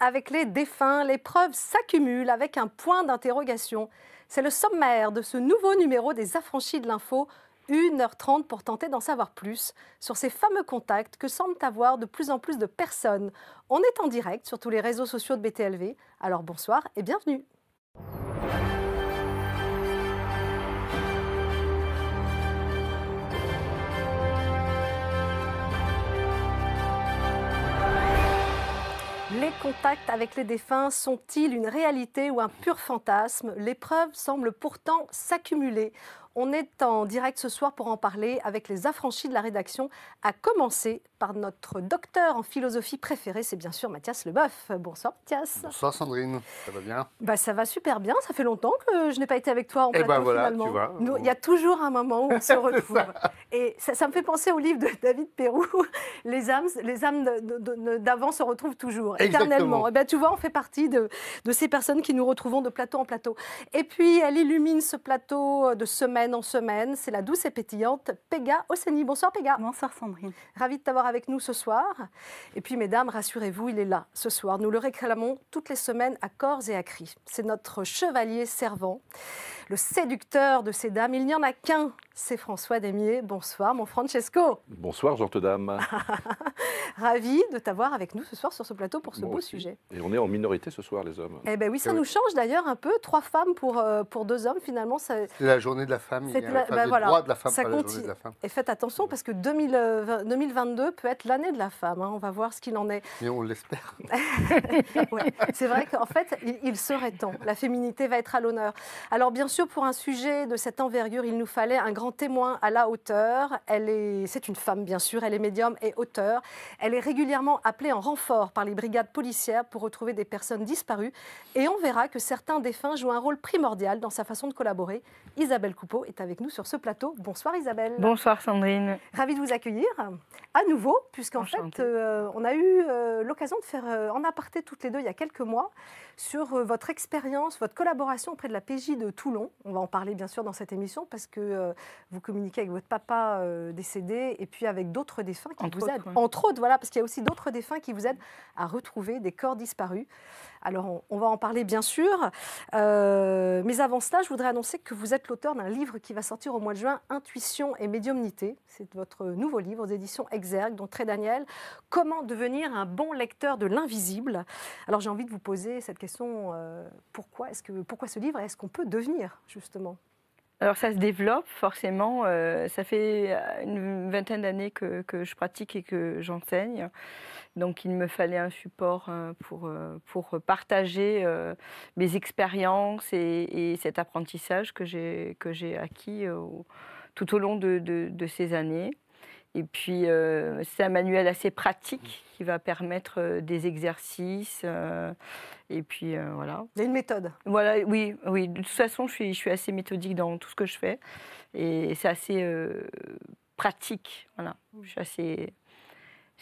avec les défunts, les preuves s'accumulent avec un point d'interrogation. C'est le sommaire de ce nouveau numéro des affranchis de l'info 1h30 pour tenter d'en savoir plus sur ces fameux contacts que semblent avoir de plus en plus de personnes. On est en direct sur tous les réseaux sociaux de BTLV, alors bonsoir et bienvenue. Les contacts avec les défunts sont-ils une réalité ou un pur fantasme L'épreuve semble pourtant s'accumuler. On est en direct ce soir pour en parler avec les affranchis de la rédaction, à commencer par notre docteur en philosophie préféré, c'est bien sûr Mathias Leboeuf. Bonsoir Mathias. Bonsoir Sandrine, ça va bien bah, Ça va super bien, ça fait longtemps que je n'ai pas été avec toi en eh plateau ben finalement. Il y a toujours un moment où on se retrouve. Et ça, me fait penser au livre de David Perrou, Les âmes, les âmes d'avant se retrouvent toujours, éternellement. Et eh ben, tu vois, on fait partie de, ces personnes qui nous retrouvons de plateau en plateau. Et puis, elle illumine ce plateau euh, de semaine en semaine, c'est la douce et pétillante Pega Osseni. Bonsoir Pega. Bonsoir Sandrine. Ravie de t'avoir avec nous ce soir. Et puis, mesdames, rassurez-vous, il est là ce soir. Nous le réclamons toutes les semaines à corps et à cri. C'est notre chevalier servant, le séducteur de ces dames. Il n'y en a qu'un, c'est François Démier. Bonsoir, mon Francesco. Bonsoir, Jean Dame. Ravi de t'avoir avec nous ce soir sur ce plateau pour ce beau sujet. Et on est en minorité ce soir, les hommes. Eh bien oui, ça eh nous change d'ailleurs un peu. Trois femmes pour, euh, pour deux hommes, finalement. Ça... C'est la journée de la femme. de la femme, ça pas Et faites attention parce que 2022 peut être l'année de la femme. Hein. On va voir ce qu'il en est. Mais on l'espère. C'est vrai qu'en fait, il, serait temps. La féminité va être à l'honneur. Alors bien sûr, pour un sujet de cette envergure, il nous fallait un grand témoin à la hauteur. Elle est, c'est une femme bien sûr. Elle est médium et auteur. Elle est régulièrement appelée en renfort par les brigades policières pour retrouver des personnes disparues. Et on verra que certains défunts jouent un rôle primordial dans sa façon de collaborer. Isabelle Coupeau est avec nous sur ce plateau. Bonsoir Isabelle. Bonsoir Sandrine. Ravie de vous accueillir. À nouveau puisqu'en fait, euh, on a eu euh, l'occasion de faire euh, en aparté toutes les deux il y a quelques mois sur euh, votre expérience, votre collaboration auprès de la PJ de Toulon. On va en parler bien sûr dans cette émission parce que euh, vous communiquez avec votre papa euh, décédé et puis avec d'autres défunts qui vous aident. Entre autres, voilà, parce qu'il y a aussi d'autres défunts qui vous aident à retrouver des corps disparus. Alors on, va en parler bien sûr. mais avant cela, je voudrais annoncer que vous êtes l'auteur d'un livre qui va sortir au mois de juin, Intuition et médiumnité. C'est votre nouveau livre aux éditions Exergue, dont Très Daniel, Comment devenir un bon lecteur de l'invisible. Alors j'ai envie de vous poser cette question euh, pourquoi, est-ce que, pourquoi ce livre Est-ce qu'on peut devenir, justement alors ça se développe forcément. Euh, ça fait euh, une vingtaine d'années que, je pratique et que j'enseigne. Donc il me fallait un support pour, pour partager mes expériences et, cet apprentissage que j'ai, que j'ai acquis tout au long de ces années. Et puis, euh, c'est un manuel assez pratique qui va permettre euh, des exercices. Euh, et puis, voilà. Vous une méthode Voilà, oui, oui. De toute façon, je suis, je suis assez méthodique dans tout ce que je fais. Et c'est assez pratique. Voilà. Je suis assez.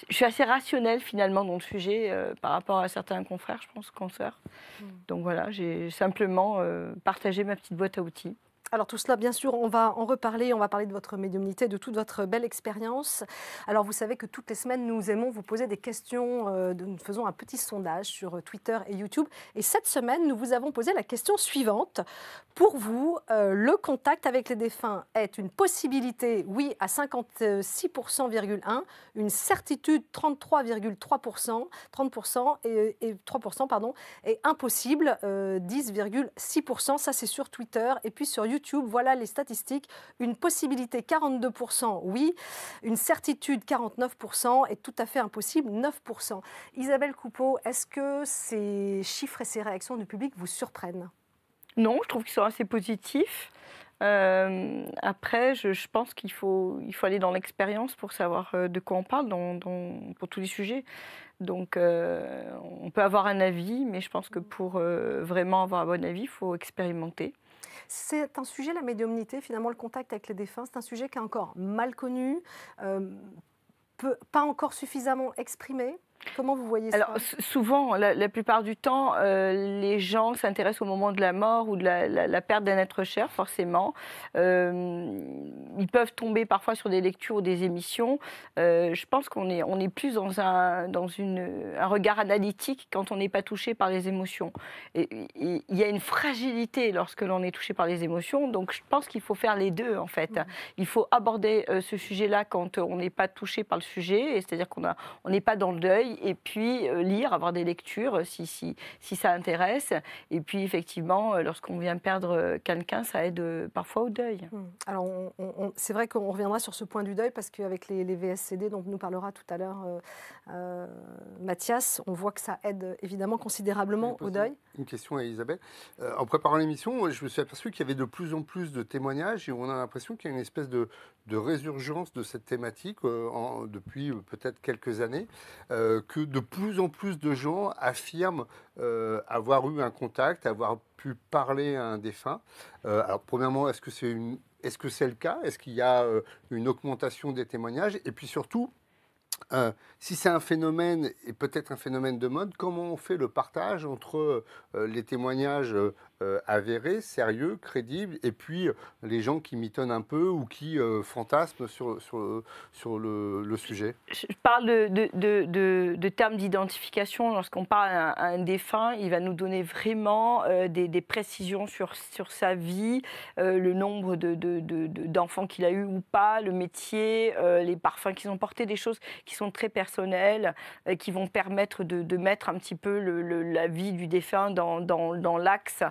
Je suis assez rationnelle finalement dans le sujet par rapport à certains confrères, je pense, consoeurs. Hmm. Donc voilà, j'ai simplement partagé ma petite boîte à outils. Alors tout cela, bien sûr, on va en reparler, on va parler de votre médiumnité, de toute votre belle expérience. Alors vous savez que toutes les semaines, nous aimons vous poser des questions, euh, nous faisons un petit sondage sur euh, Twitter et YouTube. Et cette semaine, nous vous avons posé la question suivante. Pour vous, euh, le contact avec les défunts est une possibilité, oui, à 56,1%, une certitude 33,3%, 30% et, 3%, pardon, et impossible 10,6%, ça c'est sur Twitter et puis sur YouTube. YouTube. Voilà les statistiques. Une possibilité 42%, oui. Une certitude 49% et tout à fait impossible 9%. Isabelle Coupeau, est-ce que ces chiffres et ces réactions du public vous surprennent Non, je trouve qu'ils sont assez positifs. Euh, après, je, pense qu'il faut, aller dans l'expérience pour savoir euh, de quoi on parle pour tous les sujets. Donc, euh, on peut avoir un avis, mais je pense que mm. pour vraiment avoir un bon avis, il faut expérimenter. C'est un sujet, la médiumnité, finalement, le contact avec les défunts, c'est un sujet qui est encore mal connu, euh, pas encore suffisamment exprimé. Comment vous voyez ça Alors, souvent, la, plupart du temps, euh, les gens s'intéressent au moment de la mort ou de la, perte d'un être cher, forcément. Euh, ils peuvent tomber parfois sur des lectures ou des émissions. Euh, je pense qu'on est, on plus dans, un, dans une, regard analytique quand on n'est pas touché par les émotions. Et, il y a une fragilité lorsque l'on est touché par les émotions. Donc, je pense qu'il faut faire les deux, en fait. Il faut aborder ce sujet-là quand on n'est pas touché par le sujet, c'est-à-dire qu'on n'est on pas dans le deuil et puis euh, lire, avoir des lectures euh, si, si, si ça intéresse. Et puis effectivement, euh, lorsqu'on vient perdre quelqu'un, ça aide parfois au deuil. Mmh. Alors c'est vrai qu'on reviendra sur ce point du deuil parce qu'avec les, VSCD dont nous parlera tout à l'heure Mathias, on voit que ça aide évidemment considérablement au deuil. Une question à Isabelle. en préparant l'émission, je me suis aperçu qu'il y avait de plus en plus de témoignages et on a l'impression qu'il y a une espèce de, de résurgence de cette thématique euh, depuis euh, peut-être quelques années, euh, que de plus en plus de gens affirment avoir eu un contact, avoir pu parler à un défunt. alors premièrement, est-ce que c'est une est-ce que c'est le cas Est-ce qu'il y a une augmentation des témoignages Et puis surtout, si c'est un phénomène, et peut-être un phénomène de mode, comment on fait le partage entre les témoignages euh, avéré, sérieux, crédible, et puis euh, les gens qui mitonnent un peu ou qui euh, fantasment sur, sur, sur le, sujet Je parle de, de, de, termes d'identification. Lorsqu'on parle à un, défunt, il va nous donner vraiment des, précisions sur, sur sa vie, le nombre d'enfants qu'il a eu ou pas, le métier, les parfums qu'ils ont portés, des choses qui sont très personnelles, qui vont permettre de, mettre un petit peu le, la vie du défunt dans, dans, dans l'axe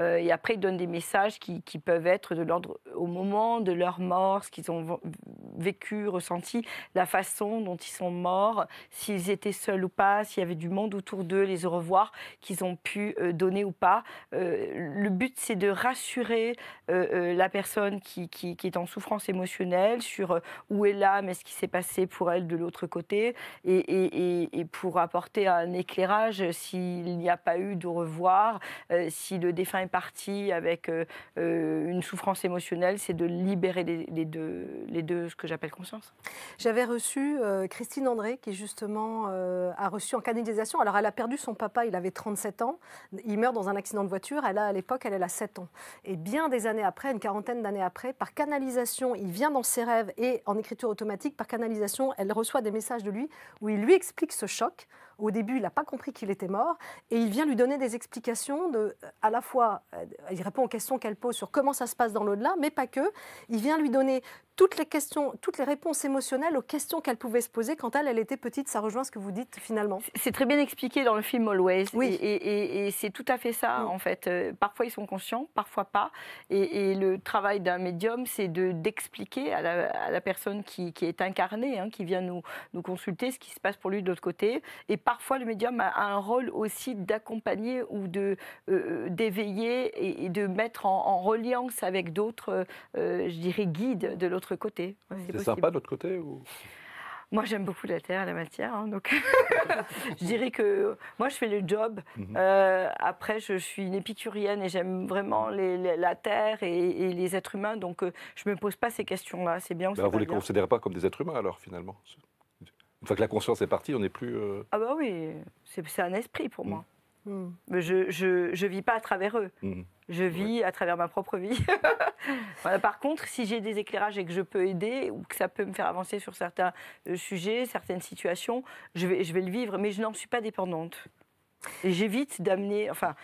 euh, et après, ils donnent des messages qui, peuvent être de l'ordre au moment de leur mort, ce qu'ils ont vécu, ressenti, la façon dont ils sont morts, s'ils étaient seuls ou pas, s'il y avait du monde autour d'eux, les au revoir qu'ils ont pu euh, donner ou pas. Euh, le but, c'est de rassurer la personne qui, est en souffrance émotionnelle sur où est l'âme, et ce qui s'est passé pour elle de l'autre côté, et, pour apporter un éclairage s'il n'y a pas eu de revoir, si le défunt fin est partie avec euh, euh, une souffrance émotionnelle, c'est de libérer les, deux, les deux, ce que j'appelle conscience. J'avais reçu euh, Christine André, qui justement a reçu en canalisation. Alors, elle a perdu son papa, il avait 37 ans. Il meurt dans un accident de voiture. Elle a, à l'époque, elle a 7 ans. Et bien des années après, une quarantaine d'années après, par canalisation, il vient dans ses rêves et en écriture automatique, par canalisation, elle reçoit des messages de lui où il lui explique ce choc au début, il n'a pas compris qu'il était mort et il vient lui donner des explications à la fois, euh, il répond aux questions qu'elle pose sur comment ça se passe dans l'au-delà, mais pas que. Il vient lui donner toutes les questions, toutes les réponses émotionnelles aux questions qu'elle pouvait se poser quand elle, était petite. Ça rejoint ce que vous dites finalement. C'est très bien expliqué dans le film Always. Oui. Et, c'est tout à fait ça en fait. Euh, parfois ils sont conscients, parfois pas. Et, le travail d'un médium, c'est d'expliquer de, à, à, la personne qui, qui est incarnée, hein, qui vient nous, nous consulter, ce qui se passe pour lui de l'autre côté. Et parfois le médium a, un rôle aussi d'accompagner ou de euh, euh, d'éveiller et, de mettre en, reliance avec d'autres, je dirais, guides de l'autre côté. c'est sympa de l'autre côté ou... Moi, j'aime beaucoup la terre la matière. Hein, donc, je dirais que moi, je fais le job. Mhm. Euh, après, je, suis une épicurienne et j'aime vraiment mhm. les, la terre et, les êtres humains. Donc, euh, je ne me pose pas ces questions-là. C'est bien. Bah, vous ne les considérez pas comme des êtres humains, alors, finalement Une fois que la conscience est partie, on n'est plus. Euh, ah, bah oui, c'est un esprit pour mhm. moi. Hmm. Je, je, vis pas à travers eux. Hmm. Je vis à travers ma propre vie. voilà, par contre, si j'ai des éclairages et que je peux aider ou que ça peut me faire avancer sur certains euh, sujets, certaines situations, je vais, je vais le vivre, mais je n'en suis pas dépendante. et J'évite d'amener. Enfin,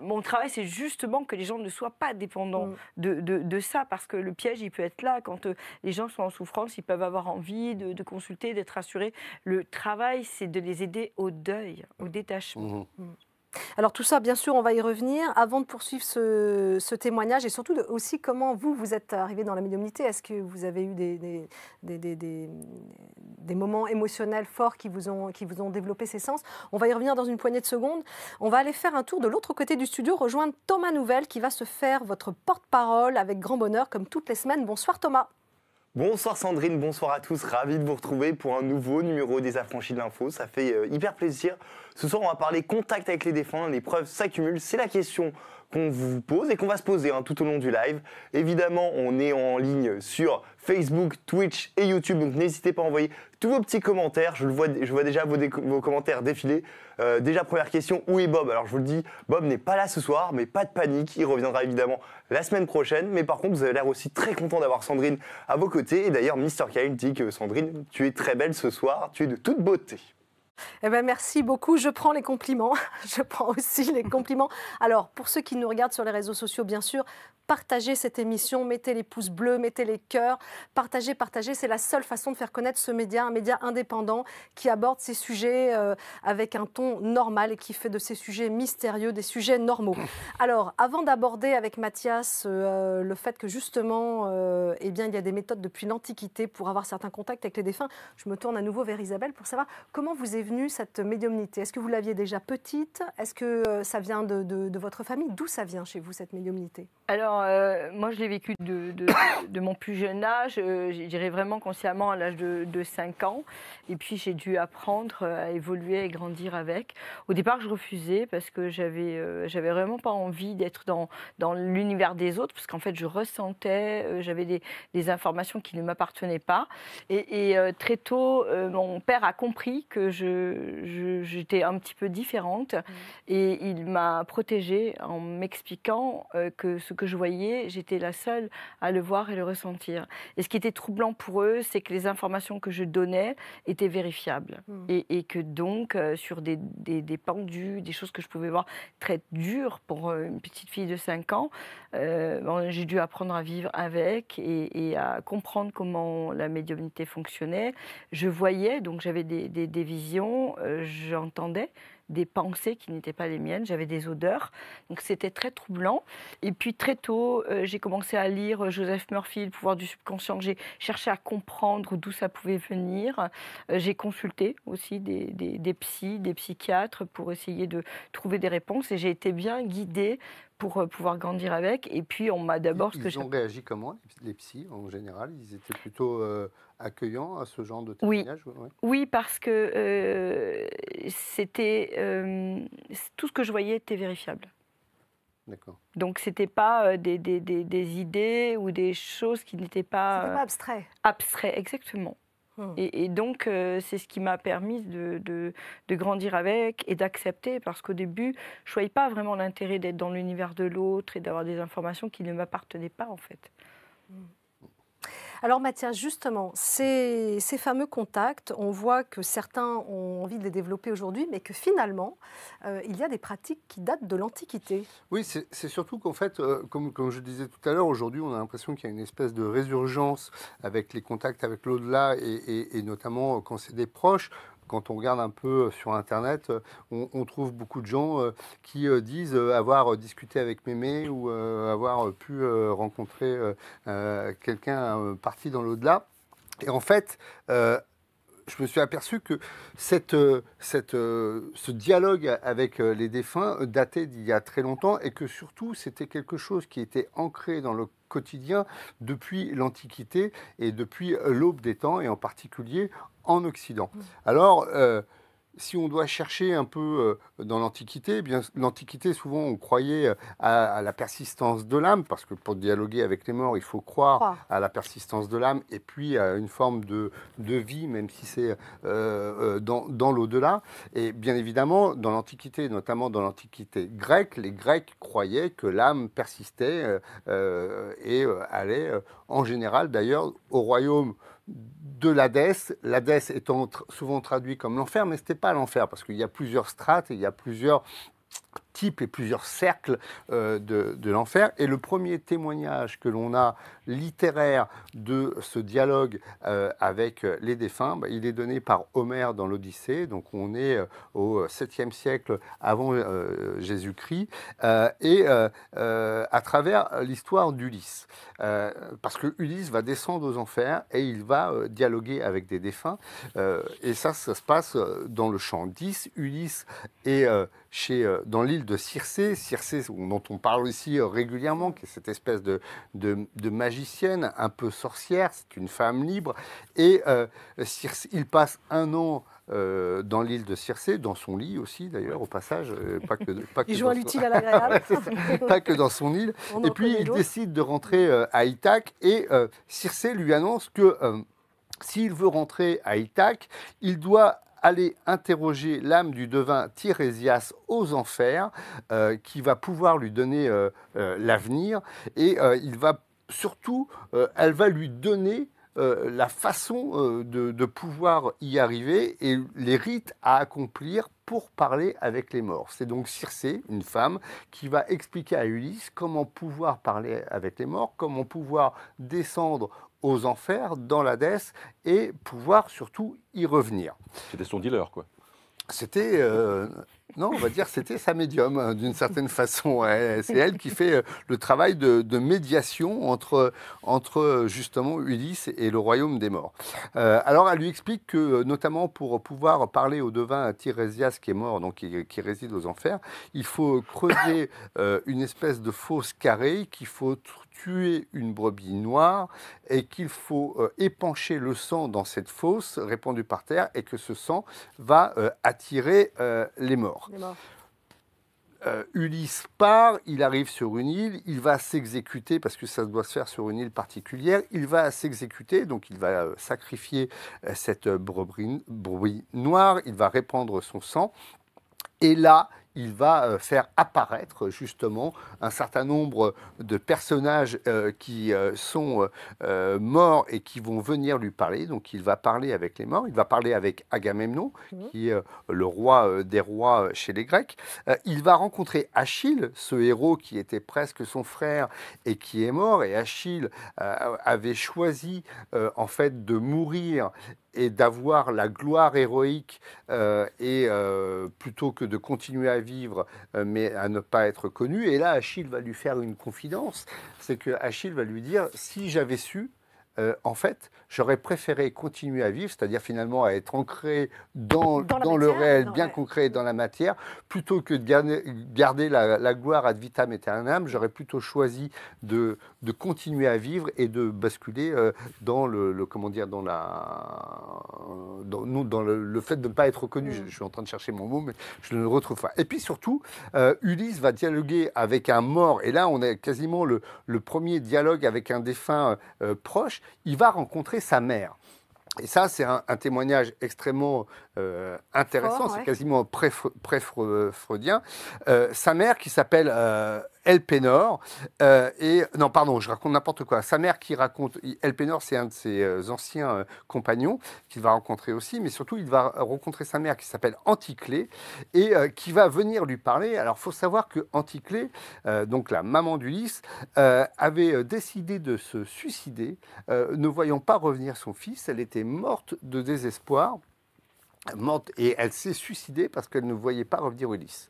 mon travail, c'est justement que les gens ne soient pas dépendants hmm. de, ça, parce que le piège, il peut être là. Quand euh, les gens sont en souffrance, ils peuvent avoir envie de, consulter, d'être rassurés. Le travail, c'est de les aider au deuil, au détachement. Alors tout ça, bien sûr, on va y revenir. Avant de poursuivre ce, témoignage et surtout aussi comment vous, vous êtes arrivé dans la médiumnité, est-ce que vous avez eu des, moments émotionnels forts qui vous, ont, qui vous ont développé ces sens On va y revenir dans une poignée de secondes. On va aller faire un tour de l'autre côté du studio, rejoindre Thomas Nouvelle qui va se faire votre porte-parole avec grand bonheur comme toutes les semaines. Bonsoir Thomas. Bonsoir Sandrine, bonsoir à tous, ravi de vous retrouver pour un nouveau numéro des affranchis de l'info, ça fait euh, hyper plaisir. Ce soir on va parler contact avec les défunts, les preuves s'accumulent, c'est la question qu'on vous pose et qu'on va se poser hein, tout au long du live. Évidemment on est en ligne sur Facebook, Twitch et YouTube, donc n'hésitez pas à envoyer tous vos petits commentaires, je, vois, déjà vos, vos commentaires défiler. Euh, déjà, première question, où est Bob Alors, je vous le dis, Bob n'est pas là ce soir, mais pas de panique. Il reviendra évidemment la semaine prochaine. Mais par contre, vous avez l'air aussi très content d'avoir Sandrine à vos côtés. Et d'ailleurs, Mr. Kyle dit que Sandrine, tu es très belle ce soir, tu es de toute beauté. Eh ben, merci beaucoup. Je prends les compliments. Je prends aussi les compliments. Alors, pour ceux qui nous regardent sur les réseaux sociaux, bien sûr, partagez cette émission, mettez les pouces bleus, mettez les cœurs, partagez, partagez. C'est la seule façon de faire connaître ce média, un média indépendant qui aborde ces sujets euh, avec un ton normal et qui fait de ces sujets mystérieux des sujets normaux. Alors, avant d'aborder avec Mathias euh, le fait que justement, euh, eh bien, il y a des méthodes depuis l'Antiquité pour avoir certains contacts avec les défunts, je me tourne à nouveau vers Isabelle pour savoir comment vous avez cette médiumnité Est-ce que vous l'aviez déjà petite Est-ce que euh, ça vient de, votre famille D'où ça vient chez vous cette médiumnité Alors, euh, moi, je l'ai vécu de, de, mon plus jeune âge, euh, je dirais vraiment consciemment à l'âge de, 5 ans. Et puis, j'ai dû apprendre euh, à évoluer et grandir avec. Au départ, je refusais parce que j'avais j'avais vraiment pas envie d'être dans, dans l'univers des autres, parce qu'en fait, je ressentais, j'avais des, informations qui ne m'appartenaient pas. et très tôt, mon père a compris que je j'étais un petit peu différente mmh. et il m'a protégée en m'expliquant euh, que ce que je voyais, j'étais la seule à le voir et le ressentir. Et ce qui était troublant pour eux, c'est que les informations que je donnais étaient vérifiables mmh. et, que donc euh, sur des, des, pendus, des choses que je pouvais voir très dures pour euh, une petite fille de 5 ans, ben, j'ai dû apprendre à vivre avec et, à comprendre comment la médiumnité fonctionnait. Je voyais, donc j'avais des, visions, euh, j'entendais des pensées qui n'étaient pas les miennes, j'avais des odeurs, donc c'était très troublant. Et puis très tôt, euh, j'ai commencé à lire euh, Joseph Murphy, Le pouvoir du subconscient, j'ai cherché à comprendre d'où ça pouvait venir. j'ai consulté aussi des, des psys, des psychiatres pour essayer de trouver des réponses et j'ai été bien guidée pour euh, pouvoir grandir avec. Et puis, on m'a d'abord... Ils, ce que ont réagi comment, les psys, en général Ils étaient plutôt euh, accueillants à ce genre de témoignage Oui, parce que euh, c'était... tout ce que je voyais était vérifiable. D'accord. Donc c'était pas des, des, des, idées ou des choses qui n'étaient pas, pas abstrait. abstrait, exactement. Hmm. Et, donc, euh, c'est ce qui m'a permis de, grandir avec et d'accepter, parce qu'au début, je ne voyais pas vraiment l'intérêt d'être dans l'univers de l'autre et d'avoir des informations qui ne m'appartenaient pas, en fait. Hmm. Alors Mathias, justement, ces, fameux contacts, on voit que certains ont envie de les développer aujourd'hui, mais que finalement, euh, il y a des pratiques qui datent de l'Antiquité. Oui, c'est surtout qu'en fait, euh, comme, je disais tout à l'heure, aujourd'hui, on a l'impression qu'il y a une espèce de résurgence avec les contacts avec l'au-delà et, et, notamment quand c'est des proches quand on regarde un peu euh, sur Internet, euh, on, trouve beaucoup de gens euh, qui disent avoir discuté avec Mémé ou avoir pu rencontrer quelqu'un parti dans l'au-delà. Et en fait, je me suis aperçu que cette, euh, euh, ce dialogue avec euh, les défunts datait d'il y a très longtemps et que surtout c'était quelque chose qui était ancré dans le quotidien depuis l'Antiquité et depuis l'aube des temps et en particulier en Occident. Mmh. Alors, si on doit chercher un peu euh, dans l'Antiquité, eh bien l'Antiquité, souvent, on croyait euh, à, la persistance de l'âme, parce que pour dialoguer avec les morts, il faut croire, à la persistance de l'âme et puis à une forme de, vie, même si c'est euh, dans, l'au-delà. Et bien évidemment, dans l'Antiquité, notamment dans l'Antiquité grecque, les Grecs croyaient que l'âme persistait et allait, en général d'ailleurs, au royaume de l'Hadès, l'Hadès étant souvent traduit comme l'enfer, mais ce n'était pas l'enfer, parce qu'il y a plusieurs strates, il y a plusieurs types et plusieurs cercles euh, de, l'enfer. Et le premier témoignage que l'on a littéraire de ce dialogue euh, avec les défunts, bah, il est donné par Homère dans l'Odyssée. Donc on est euh, au 7e siècle avant Jésus-Christ et à travers l'histoire d'Ulysse. parce que Ulysse va descendre aux enfers et il va dialoguer avec des défunts. et ça, ça se passe dans le champ 10. Ulysse est chez, dans l'île de Circé, Circé dont on parle aussi euh, régulièrement, qui est cette espèce de, de, magicienne un peu sorcière, c'est une femme libre, et euh, il passe un an euh, dans l'île de Circé, dans son lit aussi d'ailleurs, au passage. pas que, pas que il joue à l'utile à l'agréable. pas que dans son île. et puis il décide de rentrer à Ithac, et Circé lui annonce que s'il veut rentrer à Ithac, il doit aller interroger l'âme du devin Tirésias aux enfers, euh, qui va pouvoir lui donner euh, euh, l'avenir, et il va surtout, elle va lui donner la façon de, pouvoir y arriver et les rites à accomplir pour parler avec les morts. C'est donc Circé, une femme, qui va expliquer à Ulysse comment pouvoir parler avec les morts, comment pouvoir descendre aux enfers, dans l'Hadès, et pouvoir surtout y revenir. C'était son dealer, quoi. C'était, euh, non, on va dire, c'était sa médium, euh, d'une certaine façon. C'est elle qui fait euh, le travail de, médiation entre, entre justement Ulysse et le royaume des morts. alors, elle lui explique que, notamment pour pouvoir parler au devin Tiresias qui est mort, donc qui, réside aux enfers, il faut creuser une espèce de fosse carrée qu'il faut tuer une brebis noire et qu'il faut euh, épancher le sang dans cette fosse répandue par terre et que ce sang va euh, attirer euh, les morts. Ulysse part, il arrive sur une île, il va s'exécuter, parce que ça doit se faire sur une île particulière, il va s'exécuter, donc il va sacrifier cette brebis, noire, il va répandre son sang, et là, il va euh, faire apparaître justement un certain nombre de personnages euh, qui euh, sont morts et qui vont venir lui parler. Donc il va parler avec les morts, il va parler avec Agamemnon, qui est le roi des rois chez les Grecs. il va rencontrer Achille, ce héros qui était presque son frère et qui est mort. Et Achille avait choisi en fait de mourir et d'avoir la gloire héroïque euh, et euh, plutôt que de continuer à vivre euh, mais à ne pas être connu. Et là, Achille va lui faire une confidence, c'est que Achille va lui dire si j'avais su, euh, en fait, j'aurais préféré continuer à vivre, c'est-à-dire finalement à être ancré dans, dans, le réel, bien concret, dans la matière, plutôt que de garder, la, gloire ad vitam aeternam, j'aurais plutôt choisi de, continuer à vivre et de basculer euh, dans le, comment dire, dans la, dans, dans le, fait de ne pas être reconnu. Mm. Je, suis en train de chercher mon mot, mais je ne le retrouve pas. Et puis surtout, euh, Ulysse va dialoguer avec un mort, et là on a quasiment le, le premier dialogue avec un défunt proche il va rencontrer sa mère. Et ça, c'est un, témoignage extrêmement euh, intéressant, c'est quasiment pré-freudien. Euh, sa mère qui s'appelle euh, El Pénor, euh, et non, pardon, je raconte n'importe quoi. Sa mère qui raconte, El c'est un de ses anciens compagnons qu'il va rencontrer aussi, mais surtout il va rencontrer sa mère qui s'appelle Anticlée et qui va venir lui parler. Alors, faut savoir que donc la maman d'Ulysse, avait décidé de se suicider, ne voyant pas revenir son fils. Elle était morte de désespoir et elle s'est suicidée parce qu'elle ne voyait pas revenir Ulysse.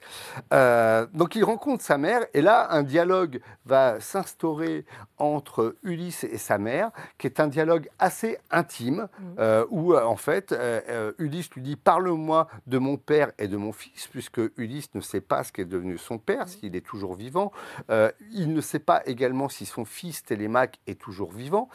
Euh, donc il rencontre sa mère et là un dialogue va s'instaurer entre Ulysse et sa mère, qui est un dialogue assez intime mm. euh, où euh, en fait Ulysse lui dit parle-moi de mon père et de mon fils puisque Ulysse ne sait pas ce qu'est devenu son père mm. s'il est toujours vivant. il ne sait pas également si son fils Télémaque est toujours vivant.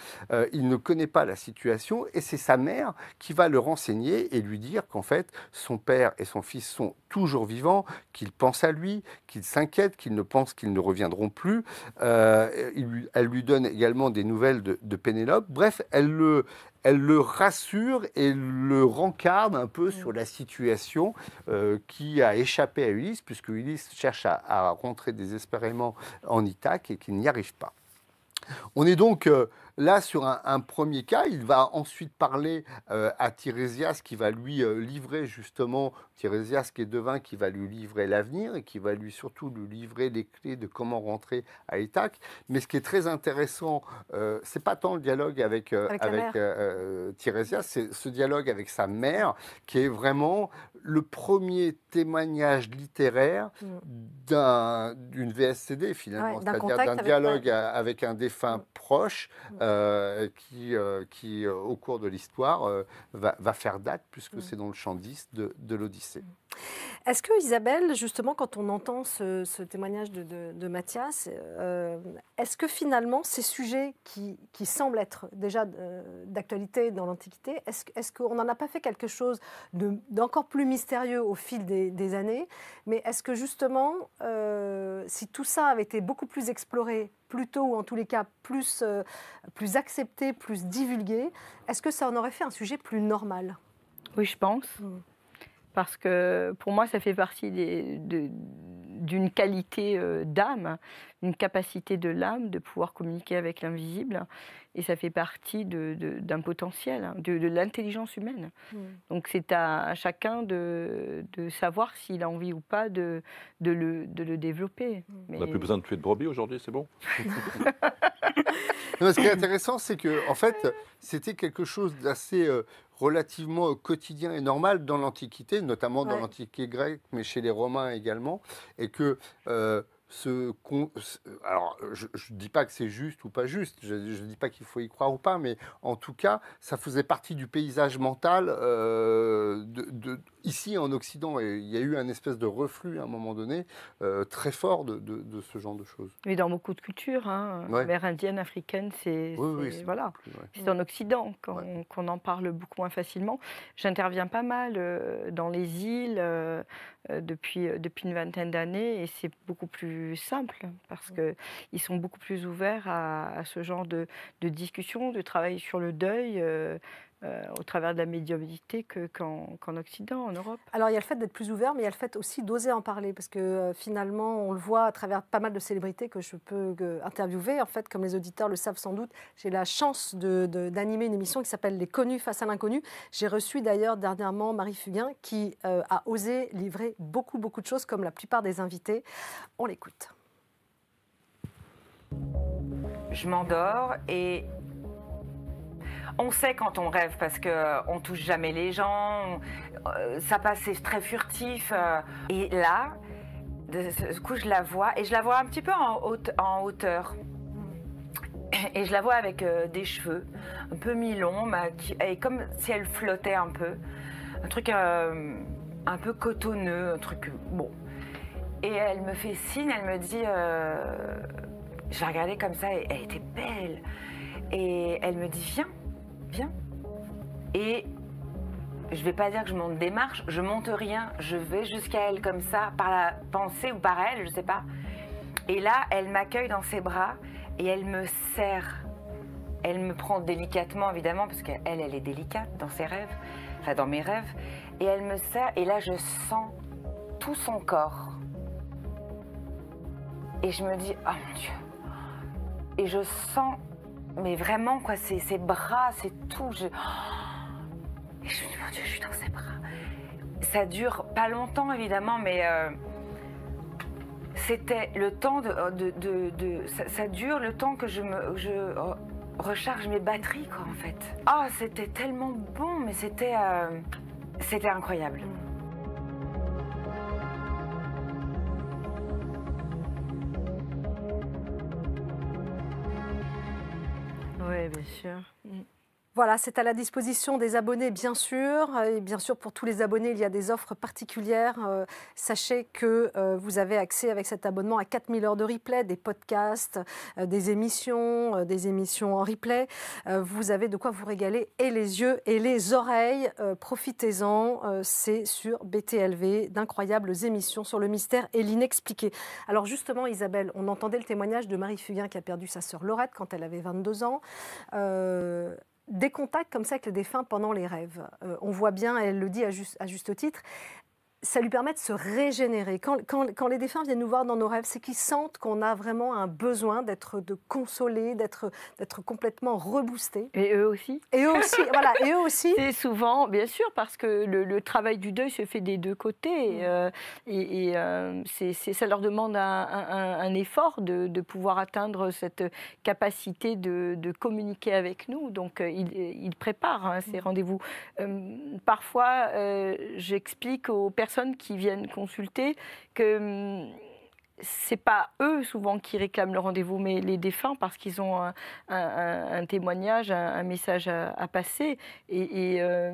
il ne connaît pas la situation et c'est sa mère qui va le renseigner et lui dire qu'en fait, son père et son fils sont toujours vivants, qu'il pense à lui, qu'il s'inquiète, qu'il ne pense qu'ils ne reviendront plus. Euh, elle lui donne également des nouvelles de, Pénélope. Bref, elle le, rassure et le rencarne un peu sur mm. la situation euh, qui a échappé à Ulysse, puisque Ulysse cherche à, rentrer désespérément en Ithaque et qu'il n'y arrive pas. On est donc... Euh, Là, sur un, premier cas, il va ensuite parler euh, à Tirésias qui va lui euh, livrer justement, Tirésias qui est devin, qui va lui livrer l'avenir et qui va lui surtout lui livrer les clés de comment rentrer à Ithaque. Mais ce qui est très intéressant, euh, c'est pas tant le dialogue avec, avec, c'est ce dialogue avec sa mère qui est vraiment le premier témoignage littéraire mm. d'une VSCD finalement, c'est-à-dire d'un dialogue avec... un défunt mm. proche. Mm. Euh, qui, euh, euh, au cours de l'histoire, va, faire date, puisque c'est dans le champ 10 de, l'Odyssée. Mm. Est-ce que Isabelle, justement, quand on entend ce, témoignage de, Mathias, euh, est-ce que finalement ces sujets qui, semblent être déjà euh, d'actualité dans l'Antiquité, est-ce qu'on n'en a pas fait quelque chose d'encore plus mystérieux au fil des, années Mais est-ce que justement, euh, si tout ça avait été beaucoup plus exploré plus tôt, ou en tous les cas plus, accepté, plus divulgué, est-ce que ça en aurait fait un sujet plus normal Oui, je pense. Hmm parce que pour moi, ça fait partie d'une qualité euh, d'âme, une capacité de l'âme de pouvoir communiquer avec l'invisible, et ça fait partie d'un potentiel, hein, de, l'intelligence humaine. Mmh. Donc c'est à, chacun de, savoir s'il a envie ou pas de, le, le, développer. Mmh. On n'a plus besoin de tuer de brebis aujourd'hui, c'est bon Ce qui est intéressant, c'est que en fait, c'était quelque chose d'assez... Euh, relativement quotidien et normal dans l'Antiquité, notamment dans l'Antiquité grecque, mais chez les Romains également, et que euh, ce euh, alors je ne dis pas que c'est juste ou pas juste, je ne dis pas qu'il faut y croire ou pas, mais en tout cas, ça faisait partie du paysage mental euh, de, ici en Occident. Et il y a eu un espèce de reflux à un moment donné euh, très fort de, ce genre de choses. Mais dans beaucoup de cultures, hein, indienne, africaine, c'est voilà, c'est en Occident qu'on en parle beaucoup moins facilement. J'interviens pas mal dans les îles euh, depuis, euh, depuis une vingtaine d'années et c'est beaucoup plus simple parce qu'ils sont beaucoup plus ouverts à, ce genre de, discussion, de travail sur le deuil. Euh, euh, au travers de la médiumnité qu'en Occident, en Europe. Alors il y a le fait d'être plus ouvert, mais il y a le fait aussi d'oser en parler, parce que euh, finalement, on le voit à travers pas mal de célébrités que je peux interviewer. En fait, comme les auditeurs le savent sans doute, j'ai la chance d'animer une émission qui s'appelle Les connus face à l'inconnu. J'ai reçu d'ailleurs dernièrement Marie Fuguin, qui euh, a osé livrer beaucoup, beaucoup de choses, comme la plupart des invités. On l'écoute. Je m'endors et on sait quand on rêve parce que euh, on touche jamais les gens, euh, ça passe très furtif. Euh. et là, de ce coup, je la vois et je la vois un petit peu en, hauteur. Et je la vois avec des cheveux un peu mi-longs, et comme si elle flottait un peu, un truc un peu cotonneux, un truc bon. Et elle me fait signe, elle me dit, je la regardais comme ça, et elle était belle. Et elle me dit, viens bien Et je ne vais pas dire que je monte des marches, je monte rien, je vais jusqu'à elle comme ça, par la pensée ou par elle, je sais pas. Et là, elle m'accueille dans ses bras et elle me serre. Elle me prend délicatement, évidemment, parce qu'elle, elle est délicate dans ses rêves, enfin dans mes rêves. Et elle me serre et là, je sens tout son corps. Et je me dis, oh mon Dieu. Et je sens mais vraiment, quoi, ses, bras, c'est tout. Je... Et je me dis, mon Dieu, je suis dans ses bras. Ça dure pas longtemps, évidemment, mais euh, c'était le temps de. Euh, ça, dure le temps que je Je euh, recharge mes batteries, quoi, en fait. Ah, c'était tellement bon, mais c'était. c'était incroyable. Oui, bien sûr. Mm. Voilà, c'est à la disposition des abonnés, bien sûr. Et bien sûr, pour tous les abonnés, il y a des offres particulières. Euh, sachez que euh, vous avez accès avec cet abonnement à 4000 heures de replay, des podcasts, euh, des émissions, des émissions en replay. vous avez de quoi vous régaler et les yeux et les oreilles. Profitez-en. c'est sur BTLV d'incroyables émissions sur le mystère et l'inexpliqué. Alors justement, Isabelle, on entendait le témoignage de Marie Fuguin qui a perdu sa sœur Laurette quand elle avait 22 ans des contacts comme ça avec les défunts pendant les rêves. Euh, on voit bien, elle le dit à, à juste titre, ça lui permet de se régénérer. Quand, les défunts viennent nous voir dans nos rêves, c'est qu'ils sentent qu'on a vraiment un besoin d'être de d'être complètement reboosté. Et eux aussi. Et eux aussi, voilà, et eux aussi. C'est souvent, bien sûr, parce que le, travail du deuil se fait des deux côtés. Mm. Euh, et, euh, ça leur demande un, effort de, pouvoir atteindre cette capacité de, communiquer avec nous. Donc, euh, ils, préparent hein, ces mm. rendez-vous. parfois, j'explique aux personnes qui viennent consulter que hum, c'est pas eux souvent qui réclament le rendez-vous, mais les défunts parce qu'ils ont un, témoignage, un, message à, passer. Et, euh,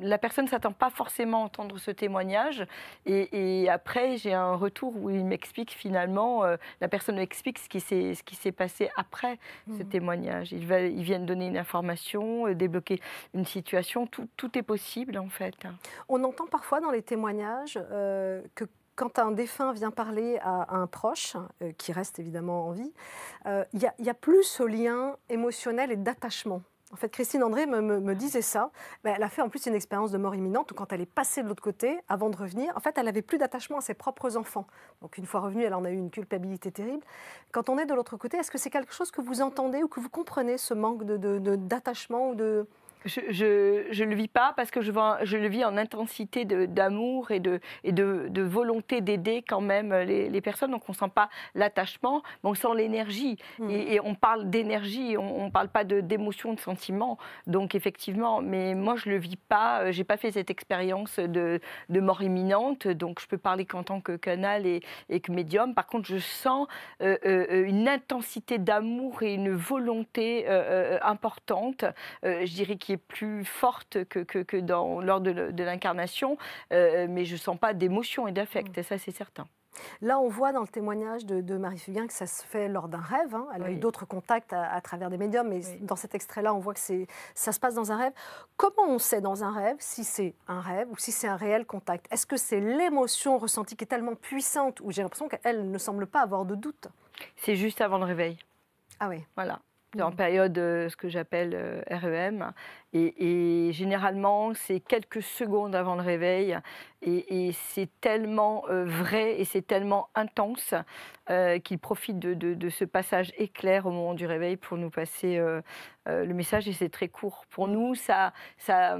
la personne s'attend pas forcément à entendre ce témoignage. Et, après, j'ai un retour où il m'explique finalement, euh, la personne explique ce qui s'est passé après ce mhm. témoignage. Ils, viennent donner une information, euh, débloquer une situation. Tout, tout, est possible en fait. On entend parfois dans les témoignages que quand un défunt vient parler à, un proche, euh, qui reste évidemment en vie, euh, il y a, plus ce lien émotionnel et d'attachement. En fait, Christine André me, disait ça. Ben, elle a fait en plus une expérience de mort imminente où quand elle est passée de l'autre côté, avant de revenir, en fait, elle n'avait plus d'attachement à ses propres enfants. Donc une fois revenue, elle en a eu une culpabilité terrible. Quand on est de l'autre côté, est-ce que c'est quelque chose que vous entendez ou que vous comprenez, ce manque d'attachement de, ou de je, je, le vis pas parce que je, je le vis en intensité d'amour et, de, et de, volonté d'aider quand même les, personnes. Donc on sent pas l'attachement, mais on sent l'énergie. Hmm. Et, on parle d'énergie, on, ne parle pas d'émotion, de, sentiment. Donc effectivement, mais moi je le vis pas. Euh, j'ai pas fait cette expérience de, mort imminente, donc je peux parler qu'en tant que canal et, que médium. Par contre, je sens euh, euh, une intensité d'amour et une volonté importante. je dirais qui est plus forte que, que, dans, lors de, l'incarnation, euh, mais je ne sens pas d'émotion et d'affect, et mm. ça c'est certain. Là, on voit dans le témoignage de, Marie Fugain que ça se fait lors d'un rêve. Hein. Elle a eu d'autres contacts à, travers des médiums, mais dans cet extrait-là, on voit que ça se passe dans un rêve. Comment on sait dans un rêve si c'est un rêve ou si c'est un réel contact Est-ce que c'est l'émotion ressentie qui est tellement puissante où j'ai l'impression qu'elle ne semble pas avoir de doute C'est juste avant le réveil. Ah oui. Voilà en mmh. période euh, ce que j'appelle euh, REM. Et, généralement, c'est quelques secondes avant le réveil. Et, c'est tellement euh, vrai et c'est tellement intense qu'il profite de, ce passage éclair au moment du réveil pour nous passer le message. Et c'est très court. Pour mmh. nous, ça, ça,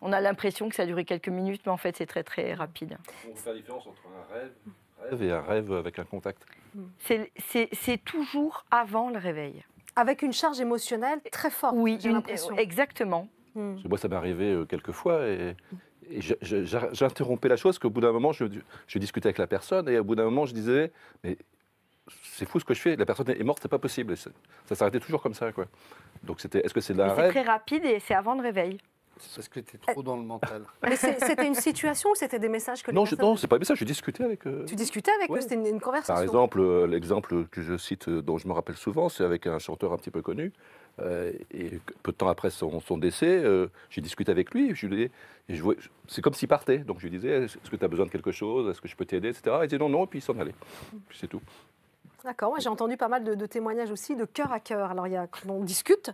on a l'impression que ça a duré quelques minutes, mais en fait, c'est très, très rapide. On fait la différence entre un mmh. rêve et un rêve avec un contact. C'est toujours avant le réveil. Avec une charge émotionnelle très forte, oui, j'ai l'impression. Euh, exactement. Hmm. moi, ça m'est arrivé euh, quelques fois et, j'ai j'interrompais la chose qu'au bout d'un moment, je, discutais avec la personne et au bout d'un moment, je disais, mais c'est fou ce que je fais, la personne est morte, c'est pas possible. Ça s'arrêtait toujours comme ça, quoi. Donc c'était, est-ce que c'est de la C'est très rapide et c'est avant le réveil parce trop dans le mental. Mais c'était une situation ou c'était des messages que non, je, c'est pas des messages, je discutais avec euh, Tu discutais avec c'était une, conversation. Par exemple, euh, l'exemple que je cite, euh, dont je me rappelle souvent, c'est avec un chanteur un petit peu connu. et peu de temps après son, décès, j'ai discuté avec lui. je lui c'est comme s'il partait. Donc je lui disais, est-ce que tu as besoin de quelque chose Est-ce que je peux t'aider etc. Il disait non, non, et puis il s'en allait. C'est tout. D'accord, j'ai entendu pas mal de, de témoignages aussi de cœur à cœur. Alors, il y a, on discute,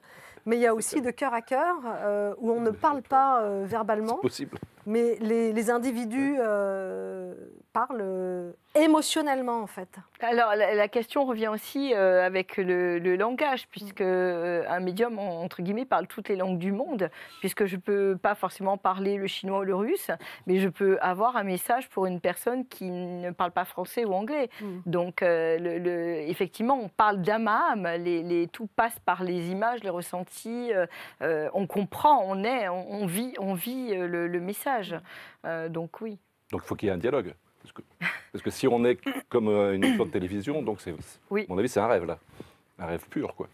mais il y a aussi de cœur à cœur euh, où on ne parle pas euh, verbalement. Possible. Mais les, individus euh, parlent émotionnellement, en fait. Alors, la, question revient aussi avec le, langage, puisque un médium, entre guillemets, parle toutes les langues du monde, puisque je ne peux pas forcément parler le chinois ou le russe, mais je peux avoir un message pour une personne qui ne parle pas français ou anglais. Mm. Donc, le, effectivement, on parle d'âme à âme, les, tout passe par les images, les ressentis si euh, euh, on comprend, on est, on, vit, on vit euh, le, message. Mm. donc oui. Donc il faut qu'il y ait un dialogue. Parce que, parce que, si on est comme une émission de télévision, donc c'est, à mon avis, c'est un rêve là, un rêve pur quoi.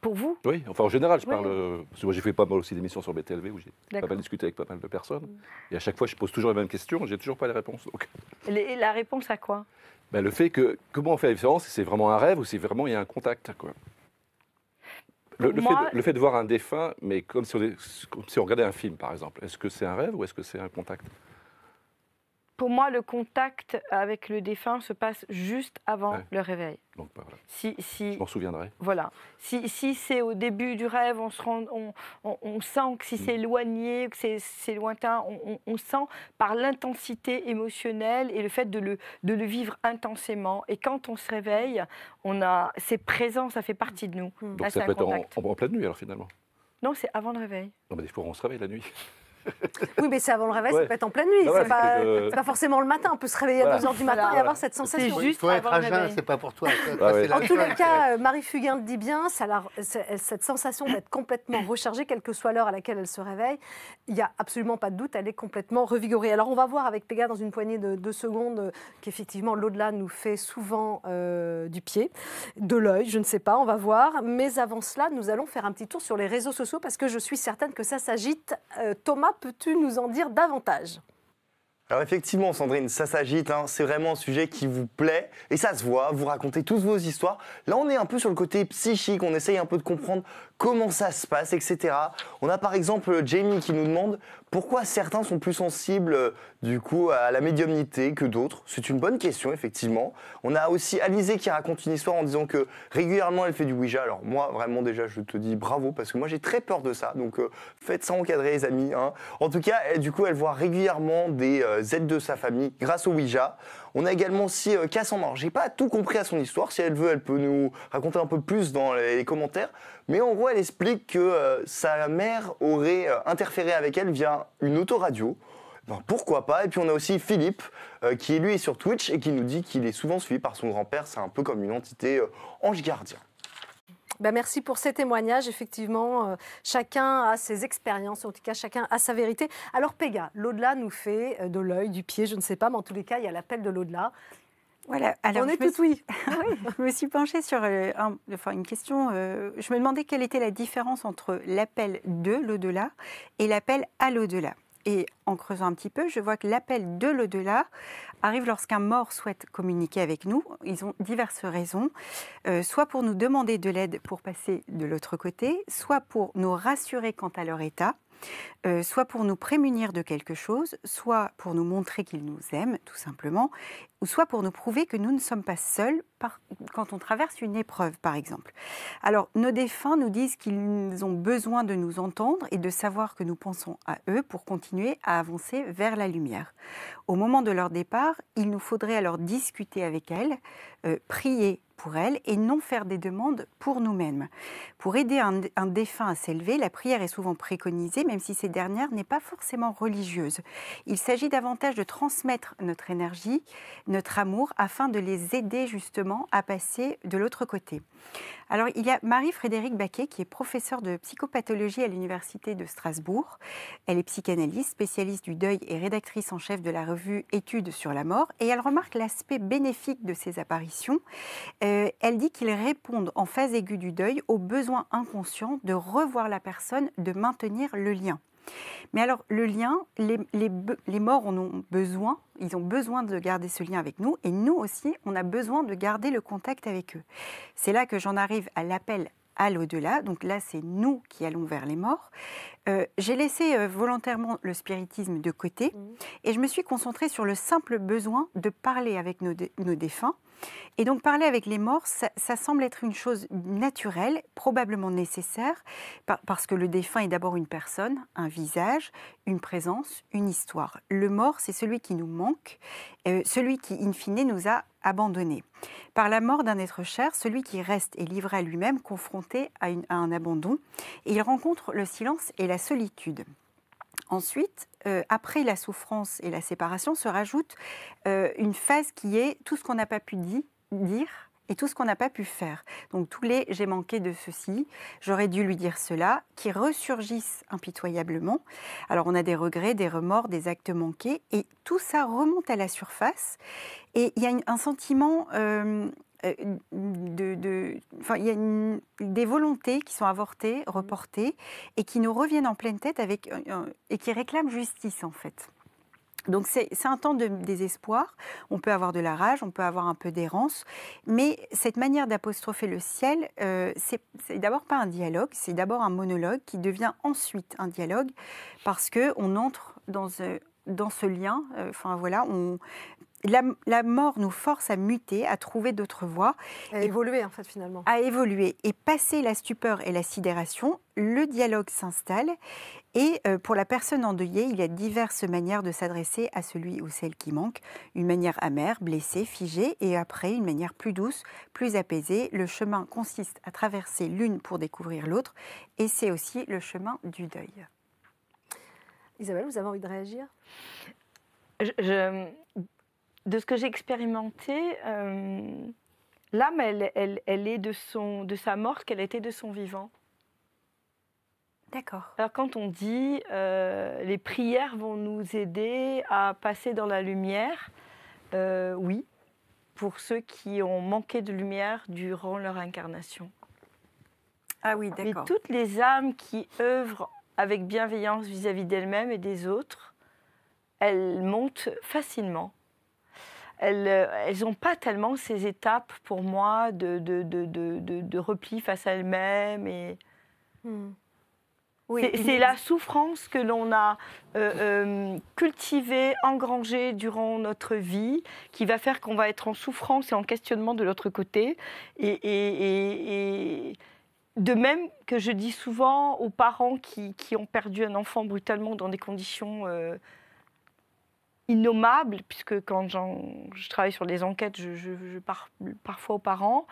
Pour vous Oui, enfin en général, je parle. Parce que moi, j'ai fait pas mal aussi d'émissions sur BTLV où j'ai pas mal discuté avec pas mal de personnes. Mm. Et à chaque fois, je pose toujours la même question, j'ai toujours pas les réponses. Donc. Et la réponse à quoi ben, Le fait que comment on fait la différence c'est vraiment un rêve ou c'est vraiment il y a un contact. Quoi le, fait de, voir un défunt, mais comme si on regardait un film, par exemple, est-ce que c'est un rêve ou est-ce que c'est un contact pour moi, le contact avec le défunt se passe juste avant le réveil. Donc, voilà. si, si, je m'en souviendrai. Voilà. Si, si c'est au début du rêve, on, se rend, on, on, sent que si mm. c'est éloigné, que c'est lointain, on, on, sent par l'intensité émotionnelle et le fait de le, de le vivre intensément. Et quand on se réveille, on a, c'est présent, ça fait partie de nous. Mm. Ah, Donc ça peut être en, en, pleine nuit alors finalement Non, c'est avant le réveil. Non, mais des fois on se réveille la nuit. Oui, mais c'est avant le réveil, ça peut être en pleine nuit. Bah c'est pas, forcément le matin. On peut se réveiller à 2h du matin et avoir cette sensation. C'est juste c'est pas pour toi. Bah en tout cas, euh, Marie Fugain le dit bien, cette sensation d'être complètement rechargée, quelle que soit l'heure à laquelle elle se réveille, il n'y a absolument pas de doute, elle est complètement revigorée. Alors on va voir avec Pega dans une poignée de, de secondes euh, qu'effectivement l'au-delà nous fait souvent euh, du pied, de l'œil, je ne sais pas, on va voir. Mais avant cela, nous allons faire un petit tour sur les réseaux sociaux parce que je suis certaine que ça s'agite. Thomas Peux-tu nous en dire davantage alors effectivement, Sandrine, ça s'agite, hein. c'est vraiment un sujet qui vous plaît et ça se voit, vous racontez toutes vos histoires. Là, on est un peu sur le côté psychique, on essaye un peu de comprendre comment ça se passe, etc. On a par exemple euh, Jamie qui nous demande pourquoi certains sont plus sensibles euh, du coup à la médiumnité que d'autres. C'est une bonne question effectivement. On a aussi Alizé qui raconte une histoire en disant que régulièrement elle fait du Ouija. Alors moi vraiment déjà je te dis bravo parce que moi j'ai très peur de ça. Donc euh, faites ça encadrer les amis. Hein. En tout cas du coup elle voit régulièrement des aides de sa famille grâce au Ouija. On a également aussi euh, Cassandre. J'ai pas tout compris à son histoire. Si elle veut, elle peut nous raconter un peu plus dans les commentaires. Mais en gros, elle explique que euh, sa mère aurait euh, interféré avec elle via une autoradio. Ben, pourquoi pas Et puis on a aussi Philippe qui euh, qui lui est sur Twitch et qui nous dit qu'il est souvent suivi par son grand-père. C'est un peu comme une entité ange gardien. Bah, merci pour ces témoignages. Effectivement, euh, chacun a ses expériences, en tout cas chacun a sa vérité. Alors Péga, l'au-delà nous fait euh, de l'œil, du pied, je ne sais pas, mais en tous les cas, il y a l'appel de l'au-delà. Voilà. on est oui. Je me suis penchée sur euh, une question. je me demandais quelle était la différence entre l'appel de l'au-delà et l'appel à l'au-delà. Et en creusant un petit peu, je vois que l'appel de l'au-delà arrive lorsqu'un mort souhaite communiquer avec nous. Ils ont diverses raisons, euh, soit pour nous demander de l'aide pour passer de l'autre côté, soit pour nous rassurer quant à leur état, euh, soit pour nous prémunir de quelque chose, soit pour nous montrer qu'ils nous aiment, tout simplement, ou soit pour nous prouver que nous ne sommes pas seuls quand on traverse une épreuve, par exemple. Alors, nos défunts nous disent qu'ils ont besoin de nous entendre et de savoir que nous pensons à eux pour continuer à avancer vers la lumière. Au moment de leur départ, il nous faudrait alors discuter avec elles, euh, prier pour elle et non faire des demandes pour nous-mêmes. Pour aider un, un défunt à s'élever, la prière est souvent préconisée, même si cette dernière n'est pas forcément religieuse. Il s'agit davantage de transmettre notre énergie, notre amour, afin de les aider justement à passer de l'autre côté. Alors, il y a Marie-Frédérique Baquet, qui est professeure de psychopathologie à l'Université de Strasbourg. Elle est psychanalyste, spécialiste du deuil et rédactrice en chef de la revue Études sur la mort. Et elle remarque l'aspect bénéfique de ces apparitions. Euh, elle dit qu'ils répondent en phase aiguë du deuil au besoin inconscient de revoir la personne, de maintenir le lien. Mais alors, le lien, les, morts en ont besoin, ils ont besoin de garder ce lien avec nous, et nous aussi, on a besoin de garder le contact avec eux. C'est là que j'en arrive à l'appel à l'au-delà, donc là c'est nous qui allons vers les morts. Euh, j'ai laissé euh, volontairement le spiritisme de côté mmh. et je me suis concentrée sur le simple besoin de parler avec nos défunts et donc parler avec les morts, ça, semble être une chose naturelle, probablement nécessaire, parce que le défunt est d'abord une personne, un visage, une présence, une histoire. Le mort, c'est celui qui nous manque, euh, celui qui, in fine, nous a abandonnés. Par la mort d'un être cher, celui qui reste est livré à lui-même, confronté à, à un abandon, et il rencontre le silence et la solitude. Ensuite, euh, après la souffrance et la séparation, se rajoute euh, une phase qui est tout ce qu'on n'a pas pu dire et tout ce qu'on n'a pas pu faire. Donc tous les j'ai manqué de ceci, j'aurais dû lui dire cela, qui ressurgissent impitoyablement. Alors on a des regrets, des remords, des actes manqués, et tout ça remonte à la surface. Et il y a un sentiment euh, euh, de, il y a des volontés qui sont avortées, mm. reportées, et qui nous reviennent en pleine tête avec, et qui réclament justice en fait. Donc c'est un temps de désespoir, on peut avoir de la rage, on peut avoir un peu d'errance, mais cette manière d'apostropher le ciel, euh, c'est d'abord pas un dialogue, c'est d'abord un monologue qui devient ensuite un dialogue parce que on entre dans, euh, dans ce lien, enfin voilà, on, la, mort nous force à muter, à trouver d'autres voies. À évoluer, en fait, finalement. À évoluer. Et passer la stupeur et la sidération, le dialogue s'installe. Et euh, pour la personne endeuillée, il y a diverses manières de s'adresser à celui ou celle qui manque. Une manière amère, blessée, figée, et après une manière plus douce, plus apaisée. Le chemin consiste à traverser l'une pour découvrir l'autre. Et c'est aussi le chemin du deuil. Isabelle, vous avez envie de réagir je, de ce que j'ai expérimenté, euh, l'âme, elle, elle, est de, son, de sa mort qu'elle était de son vivant. D'accord. Alors quand on dit euh, les prières vont nous aider à passer dans la lumière, euh, oui, pour ceux qui ont manqué de lumière durant leur incarnation. Ah oui, d'accord. Mais toutes les âmes qui œuvrent avec bienveillance vis-à-vis d'elles-mêmes et des autres, elles montent facilement elles n'ont euh, pas tellement ces étapes pour moi de, de, repli face à elles-mêmes. Et... Hmm. Oui. C'est la souffrance que l'on a euh, euh, cultivée, engrangée durant notre vie, qui va faire qu'on va être en souffrance et en questionnement de l'autre côté. Et, de même que je dis souvent aux parents qui, ont perdu un enfant brutalement dans des conditions innommable, puisque quand je travaille sur des enquêtes, je, je, pars parfois aux parents.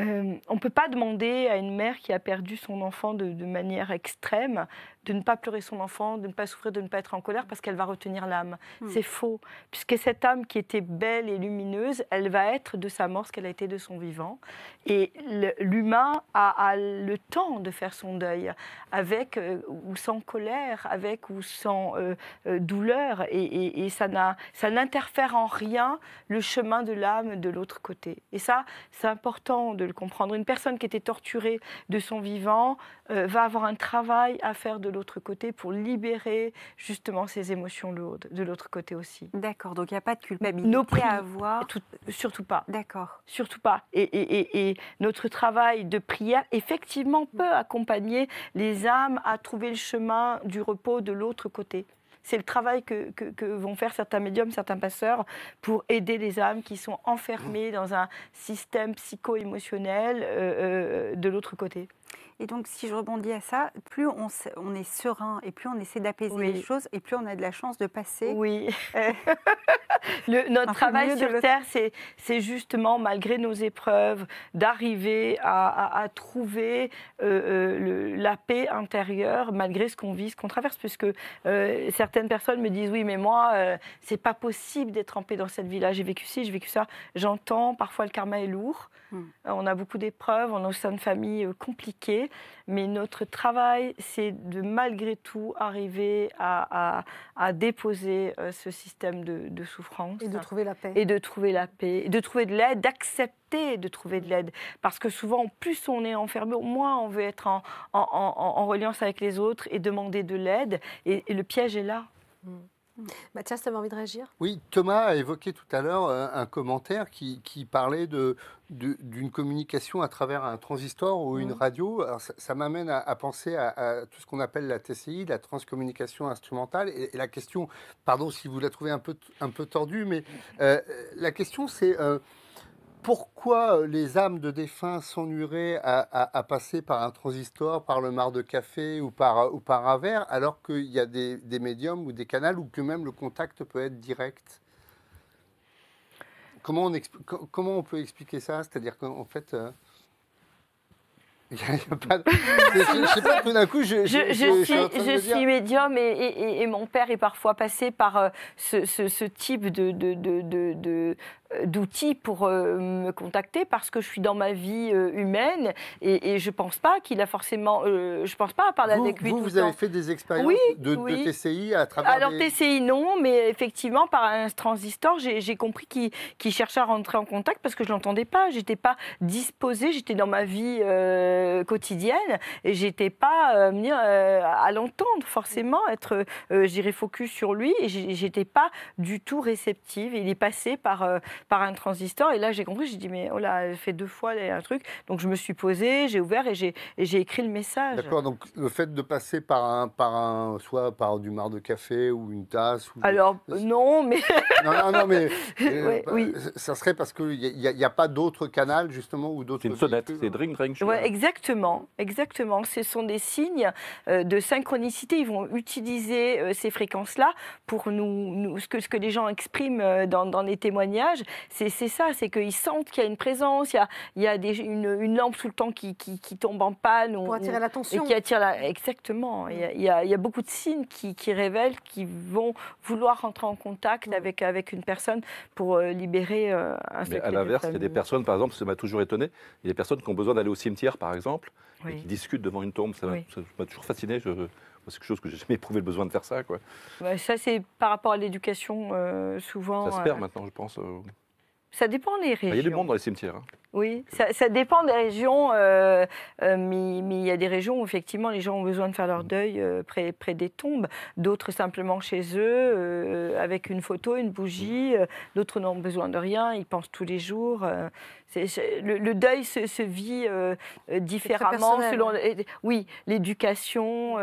Euh, on ne peut pas demander à une mère qui a perdu son enfant de manière extrême de ne pas pleurer son enfant, de ne pas souffrir, de ne pas être en colère parce qu'elle va retenir l'âme. Hmm. C'est faux, puisque cette âme qui était belle et lumineuse, elle va être de sa mort ce qu'elle a été de son vivant. Et l'humain a, le temps de faire son deuil, avec euh, ou sans colère, avec ou sans euh, euh, douleur, et, et ça n'interfère en rien le chemin de l'âme de l'autre côté. Et ça, c'est important de le comprendre. Une personne qui était torturée de son vivant va avoir un travail à faire de l'autre côté pour libérer justement ces émotions lourdes de l'autre côté aussi. D'accord, donc il n'y a pas de culpabilité Nos prix, à avoir. surtout pas. D'accord. Surtout pas. Et, notre travail de prière, effectivement, peut accompagner les âmes à trouver le chemin du repos de l'autre côté. C'est le travail que, vont faire certains médiums, certains passeurs pour aider les âmes qui sont enfermées dans un système psycho-émotionnel euh, euh, de l'autre côté. Et donc, si je rebondis à ça, plus on, est serein et plus on essaie d'apaiser les choses et plus on a de la chance de passer. Oui. Euh, notre travail sur Terre, c'est justement, malgré nos épreuves, d'arriver à, trouver euh, euh, la paix intérieure, malgré ce qu'on vit, ce qu'on traverse. Puisque certaines personnes me disent Oui, mais moi, c'est pas possible d'être en paix dans cette vie-là. J'ai vécu ci, j'ai vécu ça. J'entends, parfois le karma est lourd. Hmm. Euh, on a beaucoup d'épreuves, on est une famille euh, compliquée, mais notre travail, c'est de malgré tout arriver à, déposer euh, ce système de, souffrance. Et de trouver la paix. Et de trouver la paix, de trouver de l'aide, d'accepter de trouver de l'aide. Parce que souvent, plus on est enfermé, moins on veut être en, reliance avec les autres et demander de l'aide. Et, le piège est là. Hmm. Mm. Mathias, tu avais envie de réagir Oui, Thomas a évoqué tout à l'heure euh, un commentaire qui, parlait de, d'une communication à travers un transistor ou une mm. radio. ça, m'amène à, penser à, tout ce qu'on appelle la TCI, la transcommunication instrumentale. Et, la question, pardon si vous la trouvez un peu, un peu tordue, mais euh, la question c'est... Euh, pourquoi euh, les âmes de défunts s'ennuieraient à, passer par un transistor, par le mar de café ou par, euh, ou par un verre, alors qu'il y a des, médiums ou des canaux ou que même le contact peut être direct comment on, comment on peut expliquer ça C'est-à-dire qu'en fait... Euh, Je suis médium et, et, mon père est parfois passé par euh, ce, type de, de, euh, d'outils pour euh, me contacter parce que je suis dans ma vie humaine et, et je pense pas qu'il a forcément je pense pas à parler la vous, vous, avez fait des expériences de, TCI à travers alors TCI non mais effectivement par un transistor j'ai compris qu'il cherchait à rentrer en contact parce que je l'entendais pas j'étais pas disposée j'étais dans ma vie euh, quotidienne. Et j'étais pas euh, euh, à l'entendre forcément, être, j'irai focus sur lui. Et j'étais pas du tout réceptive. Il est passé par, par un transistor. Et là, j'ai compris. J'ai dit mais oh là, elle fait deux fois un truc. Donc je me suis posée, j'ai ouvert et j'ai écrit le message. D'accord. Donc le fait de passer par un, par un, soit par du marc de café ou une tasse. Alors non, mais non, non, mais bah, oui. ça serait parce qu'il n'y a, pas d'autres canaux justement ou d'autres. C'est une sonnette, c'est drink drink exact. Exactement, exactement. Ce sont des signes euh, de synchronicité. Ils vont utiliser euh, ces fréquences-là pour nous, nous ce, que, ce, que, les gens expriment euh, dans, les témoignages. C'est ça, c'est qu'ils sentent qu'il y a une présence, il y a, il y a une, lampe tout le temps qui, qui, tombe en panne. Pour ou, attirer l'attention. Qui attire Exactement. Il y, a, il, y a, beaucoup de signes qui, révèlent qu'ils vont vouloir rentrer en contact mm. avec, avec une personne pour libérer un secret. Mais à l'inverse, il y a des personnes, par exemple, ça m'a toujours étonné, il y a des personnes qui ont besoin d'aller au cimetière, par exemple et qui discutent devant une tombe. Ça m'a toujours fasciné. c'est quelque chose que j'ai jamais éprouvé le besoin de faire ça. Quoi. Bah, ça, c'est par rapport à l'éducation, euh, souvent. Ça se perd euh, maintenant, je pense. Euh, bah, hein. Ça dépend des régions. Il y a des monde dans les cimetières. Oui, ça, dépend des régions, mais, il y a des régions où effectivement les gens ont besoin de faire leur mm. deuil euh, près, près, des tombes, d'autres simplement chez eux, euh, avec une photo, une bougie, mm. euh, d'autres n'ont besoin de rien, ils pensent tous les jours. le, deuil se, vit différemment selon... oui, l'éducation,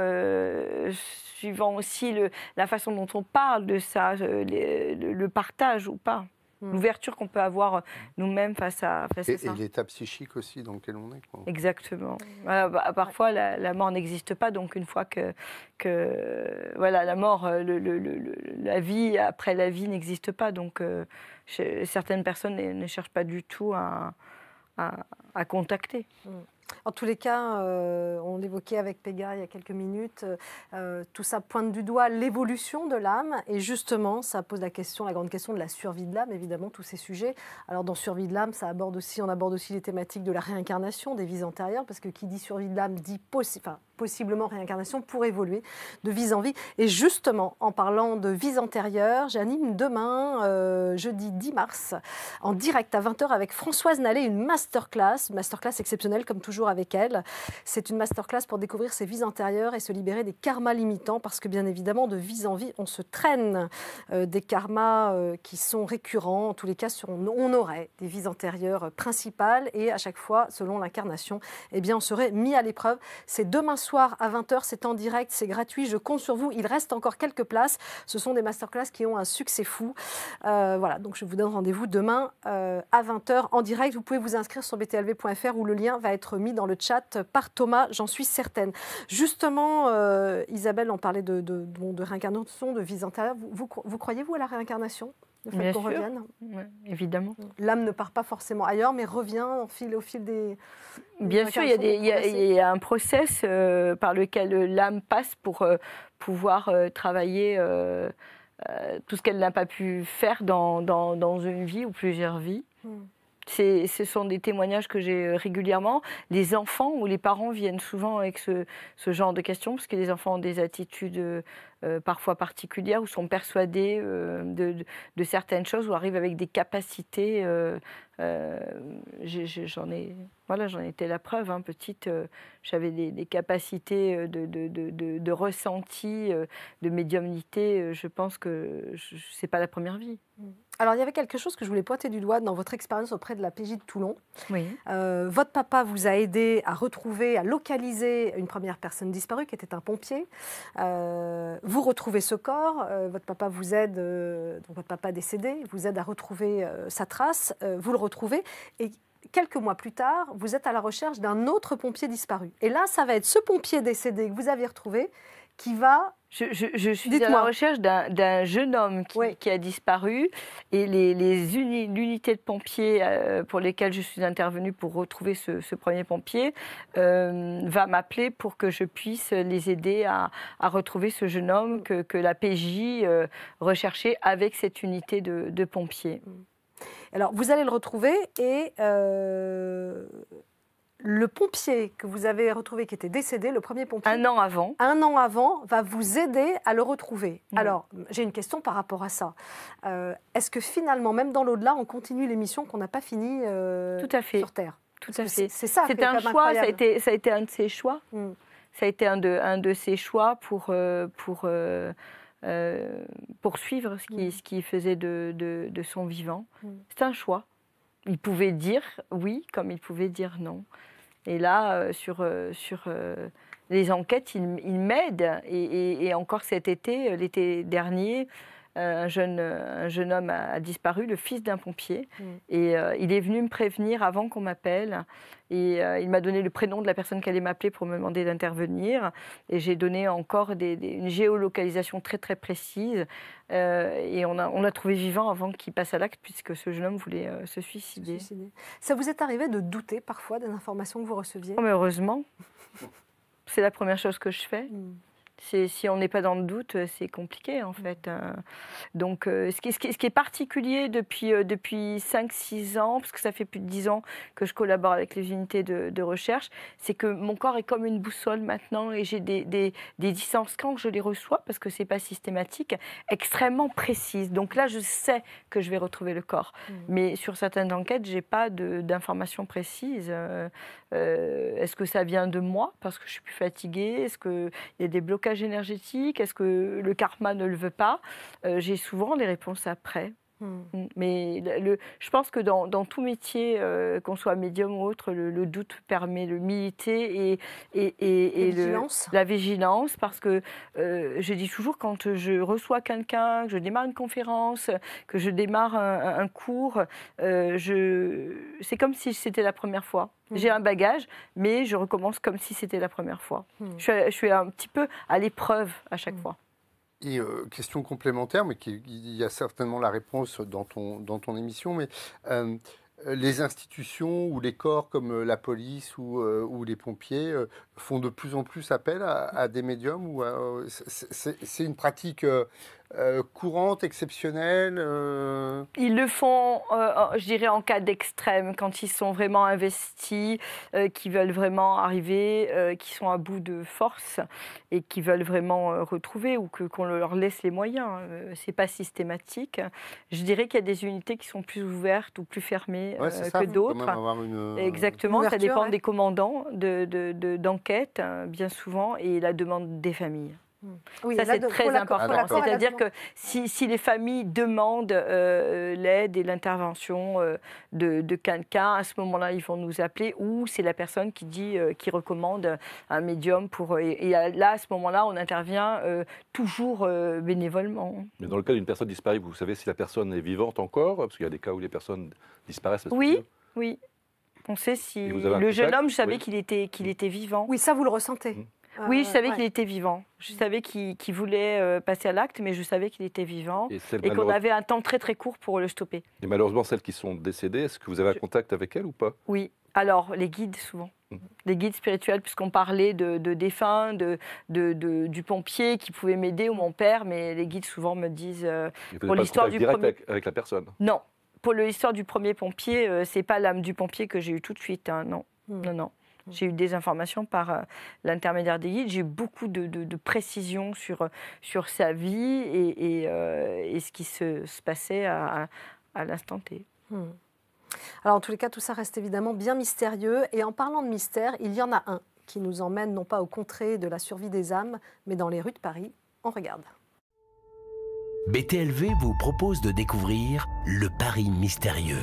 suivant aussi le, la façon dont on parle de ça, le partage ou pas. Hmm. l'ouverture qu'on peut avoir euh, nous-mêmes face à, face et, ça. Et l'état psychique aussi dans lequel on est. Exactement. Bah, parfois, la, mort n'existe pas, donc une fois que, que voilà, la mort, euh, le, la vie, après la vie n'existe pas, donc euh, certaines personnes ne cherchent pas du tout à, à, contacter. Hmm. En tous les cas, euh, on l'évoquait avec Pega il y a quelques minutes, euh, tout ça pointe du doigt l'évolution de l'âme. Et justement, ça pose la question, la grande question de la survie de l'âme, évidemment, tous ces sujets. Alors, dans Survie de l'âme, ça aborde aussi, on aborde aussi les thématiques de la réincarnation, des vies antérieures, parce que qui dit survie de l'âme dit, possible possiblement réincarnation pour évoluer de vie en vie. Et justement, en parlant de vies antérieure, j'anime demain, euh, jeudi 10 mars, en direct à 20h avec Françoise Nallet, une masterclass, masterclass exceptionnelle comme toujours avec elle. C'est une masterclass pour découvrir ses vies antérieures et se libérer des karmas limitants, parce que bien évidemment, de vie en vie, on se traîne euh, des karmas euh, qui sont récurrents. En tous les cas, on, aurait des vies antérieures principales et à chaque fois, selon l'incarnation, eh bien, on serait mis à l'épreuve. C'est demain soir à 20h. C'est en direct, c'est gratuit. Je compte sur vous. Il reste encore quelques places. Ce sont des masterclass qui ont un succès fou. Euh, voilà, donc je vous donne rendez-vous demain euh, à 20h en direct. Vous pouvez vous inscrire sur btlv.fr où le lien va être mis dans le chat par Thomas, j'en suis certaine. Justement, euh, Isabelle, on parlait de, de, de, réincarnation, de vie vous croyez-vous à la réincarnation le fait évidemment. Mm. L'âme ne part pas forcément ailleurs, mais revient au fil, des. Bien sûr, il y, a un process euh, par lequel euh, l'âme passe pour euh, pouvoir travailler tout ce qu'elle n'a pas pu faire dans, une vie ou plusieurs vies. Mm. Ce sont des témoignages que j'ai régulièrement. Les enfants ou les parents viennent souvent avec ce, ce, genre de questions, parce que les enfants ont des attitudes euh, parfois particulières ou sont persuadées euh, de, certaines choses ou arrivent avec des capacités. Euh, j'en ai, voilà, j'en étais la preuve. Hein, petite, j'avais des, capacités de, de, de, ressenti, de médiumnité. je pense que c'est pas la première vie. Mm. Alors, il y avait quelque chose que je voulais pointer du doigt dans votre expérience auprès de la PJ de Toulon. Oui. votre papa vous a aidé à retrouver, à localiser une première personne disparue qui était un pompier. Euh, vous retrouvez ce corps, euh, votre papa vous aide, euh, donc votre papa décédé, vous aide à retrouver euh, sa trace, vous le retrouvez, et quelques mois plus tard, vous êtes à la recherche d'un autre pompier disparu. Et là, ça va être ce pompier décédé que vous avez retrouvé qui va je, suis à la recherche d'un jeune homme qui, a disparu et les, les l'unité de pompiers euh, pour lesquelles je suis intervenue pour retrouver ce, premier pompier euh, va m'appeler pour que je puisse les aider à, retrouver ce jeune homme que, que la PJ euh, recherchait avec cette unité de, pompiers. Mm. Alors, vous allez le retrouver et le pompier que vous avez retrouvé, qui était décédé, le premier pompier. Un an avant. Un an avant, va vous aider à le retrouver. Alors, j'ai une question par rapport à ça. Euh, est-ce que finalement, même dans l'au-delà, on continue l'émission qu'on n'a pas fini euh, sur Terre Tout à fait. C'est ça. C'était un choix, ça a, été, ça a, été, un de ses choix. Hmm. Ça a été un de, un de ses choix pour. Euh, pour poursuivre ce qu'il hmm. qui faisait de, son vivant. Hmm. C'est un choix il pouvait dire oui comme il pouvait dire non. Et là, euh, sur, euh, sur euh, les enquêtes, il, il m'aide. et, encore cet été, l'été dernier, euh, un jeune, euh, jeune homme a, disparu, le fils d'un pompier. Mm. Et euh, il est venu me prévenir avant qu'on m'appelle. Et il m'a donné le prénom de la personne qui allait m'appeler pour me demander d'intervenir. Et j'ai donné encore une géolocalisation très très précise. et on a, trouvé vivant avant qu'il passe à l'acte, puisque ce jeune homme voulait se suicider. Ça vous est arrivé de douter parfois des informations que vous receviez oh, Heureusement. C'est la première chose que je fais. Mm si on n'est pas dans le doute, euh, c'est compliqué en mm. fait. Euh. Donc euh, ce qui, ce est particulier depuis, depuis 5-6 ans, parce que ça fait plus de 10 ans que je collabore avec les unités de, recherche, c'est que mon corps est comme une boussole maintenant et j'ai des, des, distances quand je les reçois, parce que c'est pas systématique, extrêmement précises. Donc là, je sais que je vais retrouver le corps. Mm. Mais sur certaines enquêtes, j'ai pas d'informations précises. Est-ce que ça vient de moi parce que je suis plus fatiguée Est-ce qu'il y a des blocages énergétique Est-ce que le karma ne le veut pas euh, J'ai souvent des réponses après. Hmm. Hmm. Mais je pense que dans, tout métier, euh, qu'on soit médium ou autre, le, doute permet le militer et, la vigilance. Parce que euh, je dis toujours, quand je reçois quelqu'un, que je démarre une conférence, que je démarre un, cours, euh, c'est comme si c'était la première fois. Hmm. J'ai un bagage, mais je recommence comme si c'était la première fois. je, suis un petit peu à l'épreuve à chaque fois. Et euh, question complémentaire, mais il y a certainement la réponse dans ton, dans ton émission, mais euh, les institutions ou les corps comme euh, la police ou, ou les pompiers font de plus en plus appel à, à des médiums ou c'est une pratique euh, courante, exceptionnelle euh, Ils le font, euh, je dirais, en cas d'extrême, quand ils sont vraiment investis, qui veulent vraiment arriver, qui sont à bout de force et qui veulent vraiment retrouver ou que, qu'on leur laisse les moyens. c'est pas systématique. Je dirais qu'il y a des unités qui sont plus ouvertes ou plus fermées que d'autres. Exactement, ça dépend des commandants d'enquête, hein, bien souvent, et la demande des familles ça, c'est très important. Ah, C'est-à-dire que si, les familles demandent euh, l'aide et l'intervention euh, de, de quelqu'un, à ce moment-là, ils vont nous appeler ou c'est la personne qui dit, euh, qui recommande un médium pour. Et, là, à ce moment-là, on intervient toujours bénévolement. Mais dans le cas d'une personne disparue, vous savez si la personne est vivante encore Parce qu'il y a des cas où les personnes disparaissent. oui, oui. On sait si. Le jeune homme, savait qu'il était, qu'il mm. était vivant. Oui, ça, vous le ressentez. Mm oui, je euh, savais qu'il était vivant. Je mm. savais qu'il voulait euh, passer à l'acte, mais je savais qu'il était vivant et, qu'on avait un temps très très court pour le stopper. Et malheureusement, celles qui sont décédées, est-ce que vous avez un contact avec elles ou pas Oui, alors les guides souvent. des mm. Les guides spirituels, puisqu'on parlait de, de défunts, de, du pompier qui pouvait m'aider ou mon père, mais les guides souvent me disent euh, pour l'histoire du premier... avec, avec la personne. Non, pour l'histoire du premier pompier, ce c'est pas l'âme du pompier que j'ai eu tout de suite. Hein, mm. non, non, non. J'ai eu des informations par euh, l'intermédiaire des guides. J'ai eu beaucoup de, précisions sur, euh, sur sa vie et, euh, et, ce qui se, se passait à, à l'instant T. Hmm. Alors, en tous les cas, tout ça reste évidemment bien mystérieux. Et en parlant de mystère, il y en a un qui nous emmène non pas aux contrées de la survie des âmes, mais dans les rues de Paris. On regarde. BTLV vous propose de découvrir le Paris mystérieux.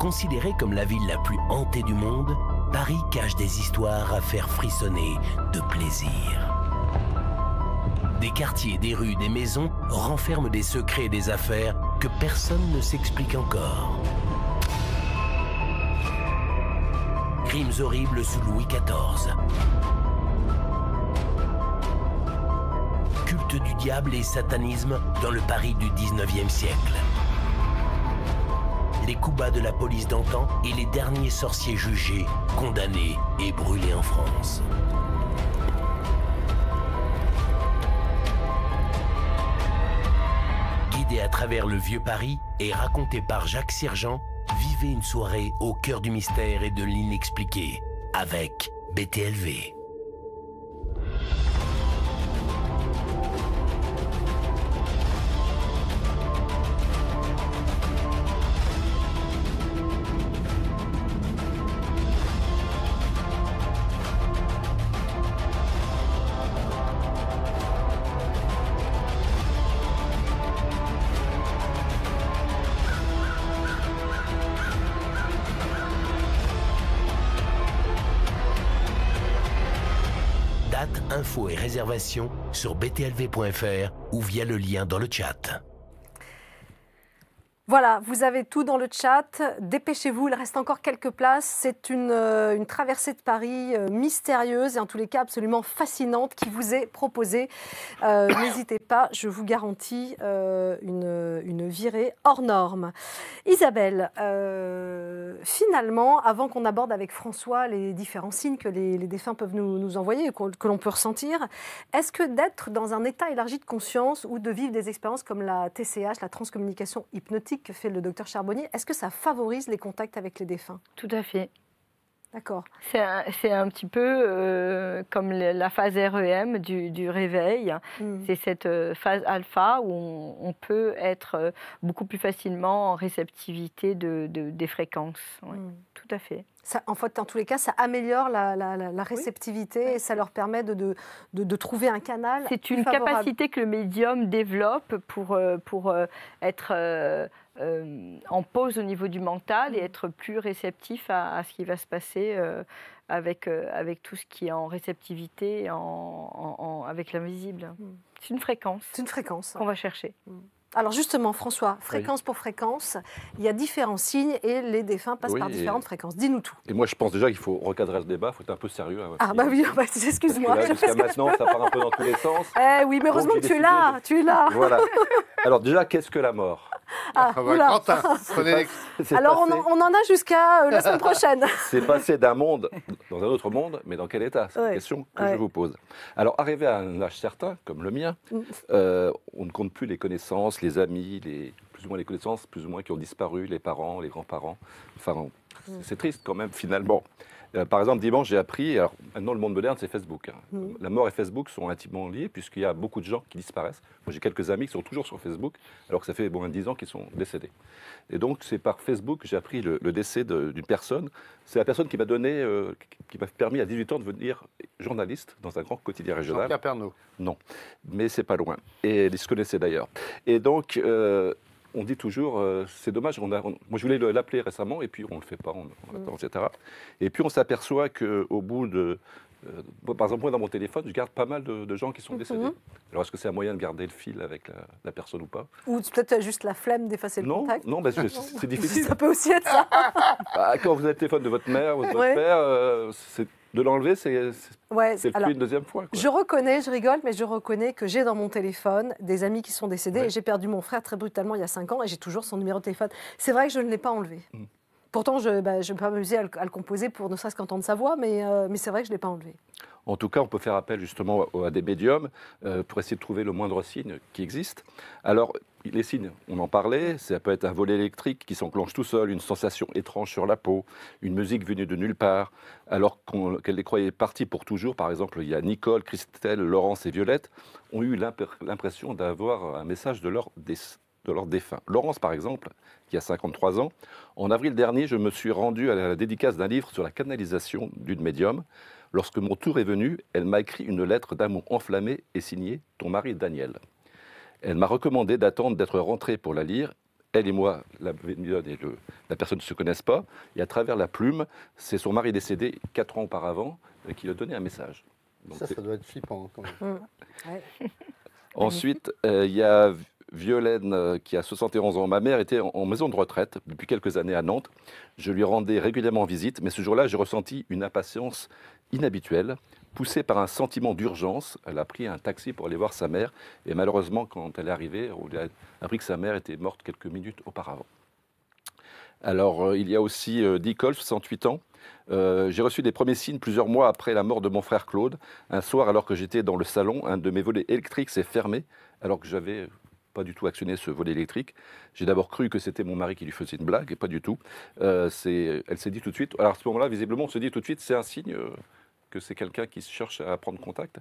Considérée comme la ville la plus hantée du monde, Paris cache des histoires à faire frissonner de plaisir. Des quartiers, des rues, des maisons renferment des secrets et des affaires que personne ne s'explique encore. Crimes horribles sous Louis XIV. Culte du diable et satanisme dans le Paris du XIXe siècle les coups bas de la police d'antan et les derniers sorciers jugés, condamnés et brûlés en France. Guidé à travers le vieux Paris et raconté par Jacques Sergent, vivez une soirée au cœur du mystère et de l'inexpliqué avec BTLV. dates, infos et réservations sur btlv.fr ou via le lien dans le chat. Voilà, vous avez tout dans le chat. Dépêchez-vous, il reste encore quelques places. C'est une, euh, traversée de Paris euh, mystérieuse et en tous les cas absolument fascinante qui vous est proposée. Euh, n'hésitez pas, je vous garantis une, virée hors norme. Isabelle, finalement, avant qu'on aborde avec François les différents signes que les, défunts peuvent nous, envoyer et que l'on peut ressentir, est-ce que d'être dans un état élargi de conscience ou de vivre des expériences comme la TCH, la transcommunication hypnotique, que fait le docteur Charbonnier, est-ce que ça favorise les contacts avec les défunts Tout à fait. D'accord. C'est un, petit peu euh, comme la phase REM du, réveil. Hmm. C'est cette euh, phase alpha où on, peut être euh, beaucoup plus facilement en réceptivité de, des fréquences. Hmm. Tout à fait. Ça, en fait, dans tous les cas, ça améliore la, réceptivité et ça leur permet de, de, trouver un canal. C'est une capacité que le médium développe pour, pour être euh, en pause au niveau du mental et être plus réceptif à, ce qui va se passer euh, euh, avec, tout ce qui est en réceptivité, en, avec l'invisible. Mm. C'est une fréquence. une fréquence. Qu'on va chercher. Mm. Alors justement, François, fréquence pour fréquence, il y a différents signes et les défunts passent par différentes fréquences. Dis-nous tout. Et moi, je pense déjà qu'il faut recadrer ce débat, il faut être un peu sérieux. Hein, ah bah oui, bah, excuse-moi. Jusqu'à maintenant, ça part un peu dans tous les sens. Eh oui, mais heureusement que tu es là, tu es là. Voilà. Alors déjà, qu'est-ce que la mort ah, ah bah, Alors on, en, a jusqu'à euh, la semaine prochaine. C'est passé d'un monde dans un autre monde, mais dans quel état C'est la question que je vous pose. Alors arrivé à un âge certain, comme le mien, mm. euh, on ne compte plus les connaissances les amis, les, plus ou moins les connaissances, plus ou moins qui ont disparu, les parents, les grands-parents. Enfin, mm. c'est triste quand même finalement. Euh, par exemple, dimanche, j'ai appris, alors maintenant le monde moderne, c'est Facebook. Hein. Hmm. La mort et Facebook sont intimement liés puisqu'il y a beaucoup de gens qui disparaissent. Moi, j'ai quelques amis qui sont toujours sur Facebook, alors que ça fait moins de 10 ans qu'ils sont décédés. Et donc, c'est par Facebook que j'ai appris le, décès d'une personne. C'est la personne qui m'a donné, euh, qui m'a permis à 18 ans de devenir journaliste dans un grand quotidien régional. Jean-Pierre Non, mais c'est pas loin. Et ils se connaissaient d'ailleurs. Et donc, euh, on dit toujours, euh, c'est dommage, on a, moi je voulais l'appeler récemment et puis on ne le fait pas, mm. etc. Et puis on s'aperçoit qu'au bout de... Euh, par exemple, moi dans mon téléphone, je garde pas mal de, gens qui sont décédés. Mm-hmm. Alors est-ce que c'est un moyen de garder le fil avec la, personne ou pas Ou peut-être euh, juste la flemme d'effacer le non, contact Non, bah, c'est difficile. Ça peut aussi être ça. Bah, quand vous avez le téléphone de votre mère, ou de votre père, c'est de l'enlever, c'est ouais, plus une deuxième fois. Je reconnais, je rigole, mais je reconnais que j'ai dans mon téléphone des amis qui sont décédés et j'ai perdu mon frère très brutalement il y a 5 ans et j'ai toujours son numéro de téléphone. C'est vrai que je ne l'ai pas enlevé. Mm. Pourtant, je ne bah, peux pas m'amuser à, le composer pour ne serait-ce qu'entendre sa voix, mais, euh, mais c'est vrai que je ne l'ai pas enlevé. En tout cas, on peut faire appel justement à des médiums pour essayer de trouver le moindre signe qui existe. Alors, les signes, on en parlait, ça peut être un volet électrique qui s'enclenche tout seul, une sensation étrange sur la peau, une musique venue de nulle part, alors qu'elle les croyait partis pour toujours. Par exemple, il y a Nicole, Christelle, Laurence et Violette ont eu l'impression d'avoir un message de leur, de leur défunt. Laurence, par exemple, qui a 53 ans, en avril dernier, je me suis rendu à la dédicace d'un livre sur la canalisation d'une médium. Lorsque mon tour est venu, elle m'a écrit une lettre d'amour enflammée et signée Ton mari Daniel. Elle m'a recommandé d'attendre d'être rentrée pour la lire. Elle et moi, la, et la personne ne se connaissent pas. Et à travers la plume, c'est son mari décédé quatre ans auparavant euh, qui lui a donné un message. ça, ça doit être flippant mmh. Ensuite, euh, il y a Violaine, euh, qui a 71 ans, ma mère était en maison de retraite depuis quelques années à Nantes. Je lui rendais régulièrement visite, mais ce jour-là, j'ai ressenti une impatience inhabituelle. Poussée par un sentiment d'urgence, elle a pris un taxi pour aller voir sa mère. Et malheureusement, quand elle est arrivée, on a appris que sa mère était morte quelques minutes auparavant. Alors, euh, il y a aussi Dickolf, 108 68 ans, euh, j'ai reçu des premiers signes plusieurs mois après la mort de mon frère Claude. Un soir, alors que j'étais dans le salon, un de mes volets électriques s'est fermé, alors que j'avais pas du tout actionné ce volet électrique. J'ai d'abord cru que c'était mon mari qui lui faisait une blague, et pas du tout. Euh, elle s'est dit tout de suite, alors à ce moment-là, visiblement, on se dit tout de suite, c'est un signe euh, que c'est quelqu'un qui cherche à prendre contact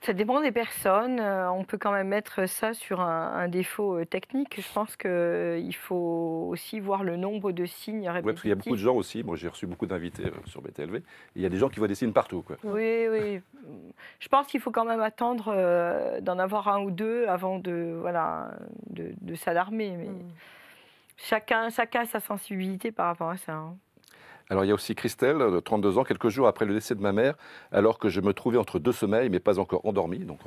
ça dépend des personnes. Euh, on peut quand même mettre ça sur un, défaut euh, technique. Je pense qu'il euh, faut aussi voir le nombre de signes répétitifs. Oui, parce qu'il y a beaucoup de gens aussi. Moi, j'ai reçu beaucoup d'invités sur BTLV. Il y a des gens qui voient des signes partout. Oui, oui. Je pense qu'il faut quand même attendre d'en avoir un ou deux avant de, voilà, de, s'alarmer. Mais mm. chacun, chacun a sa sensibilité par rapport à ça. Hein. Alors il y a aussi Christelle, de 32 ans, quelques jours après le décès de ma mère, alors que je me trouvais entre deux sommeils, mais pas encore endormi, donc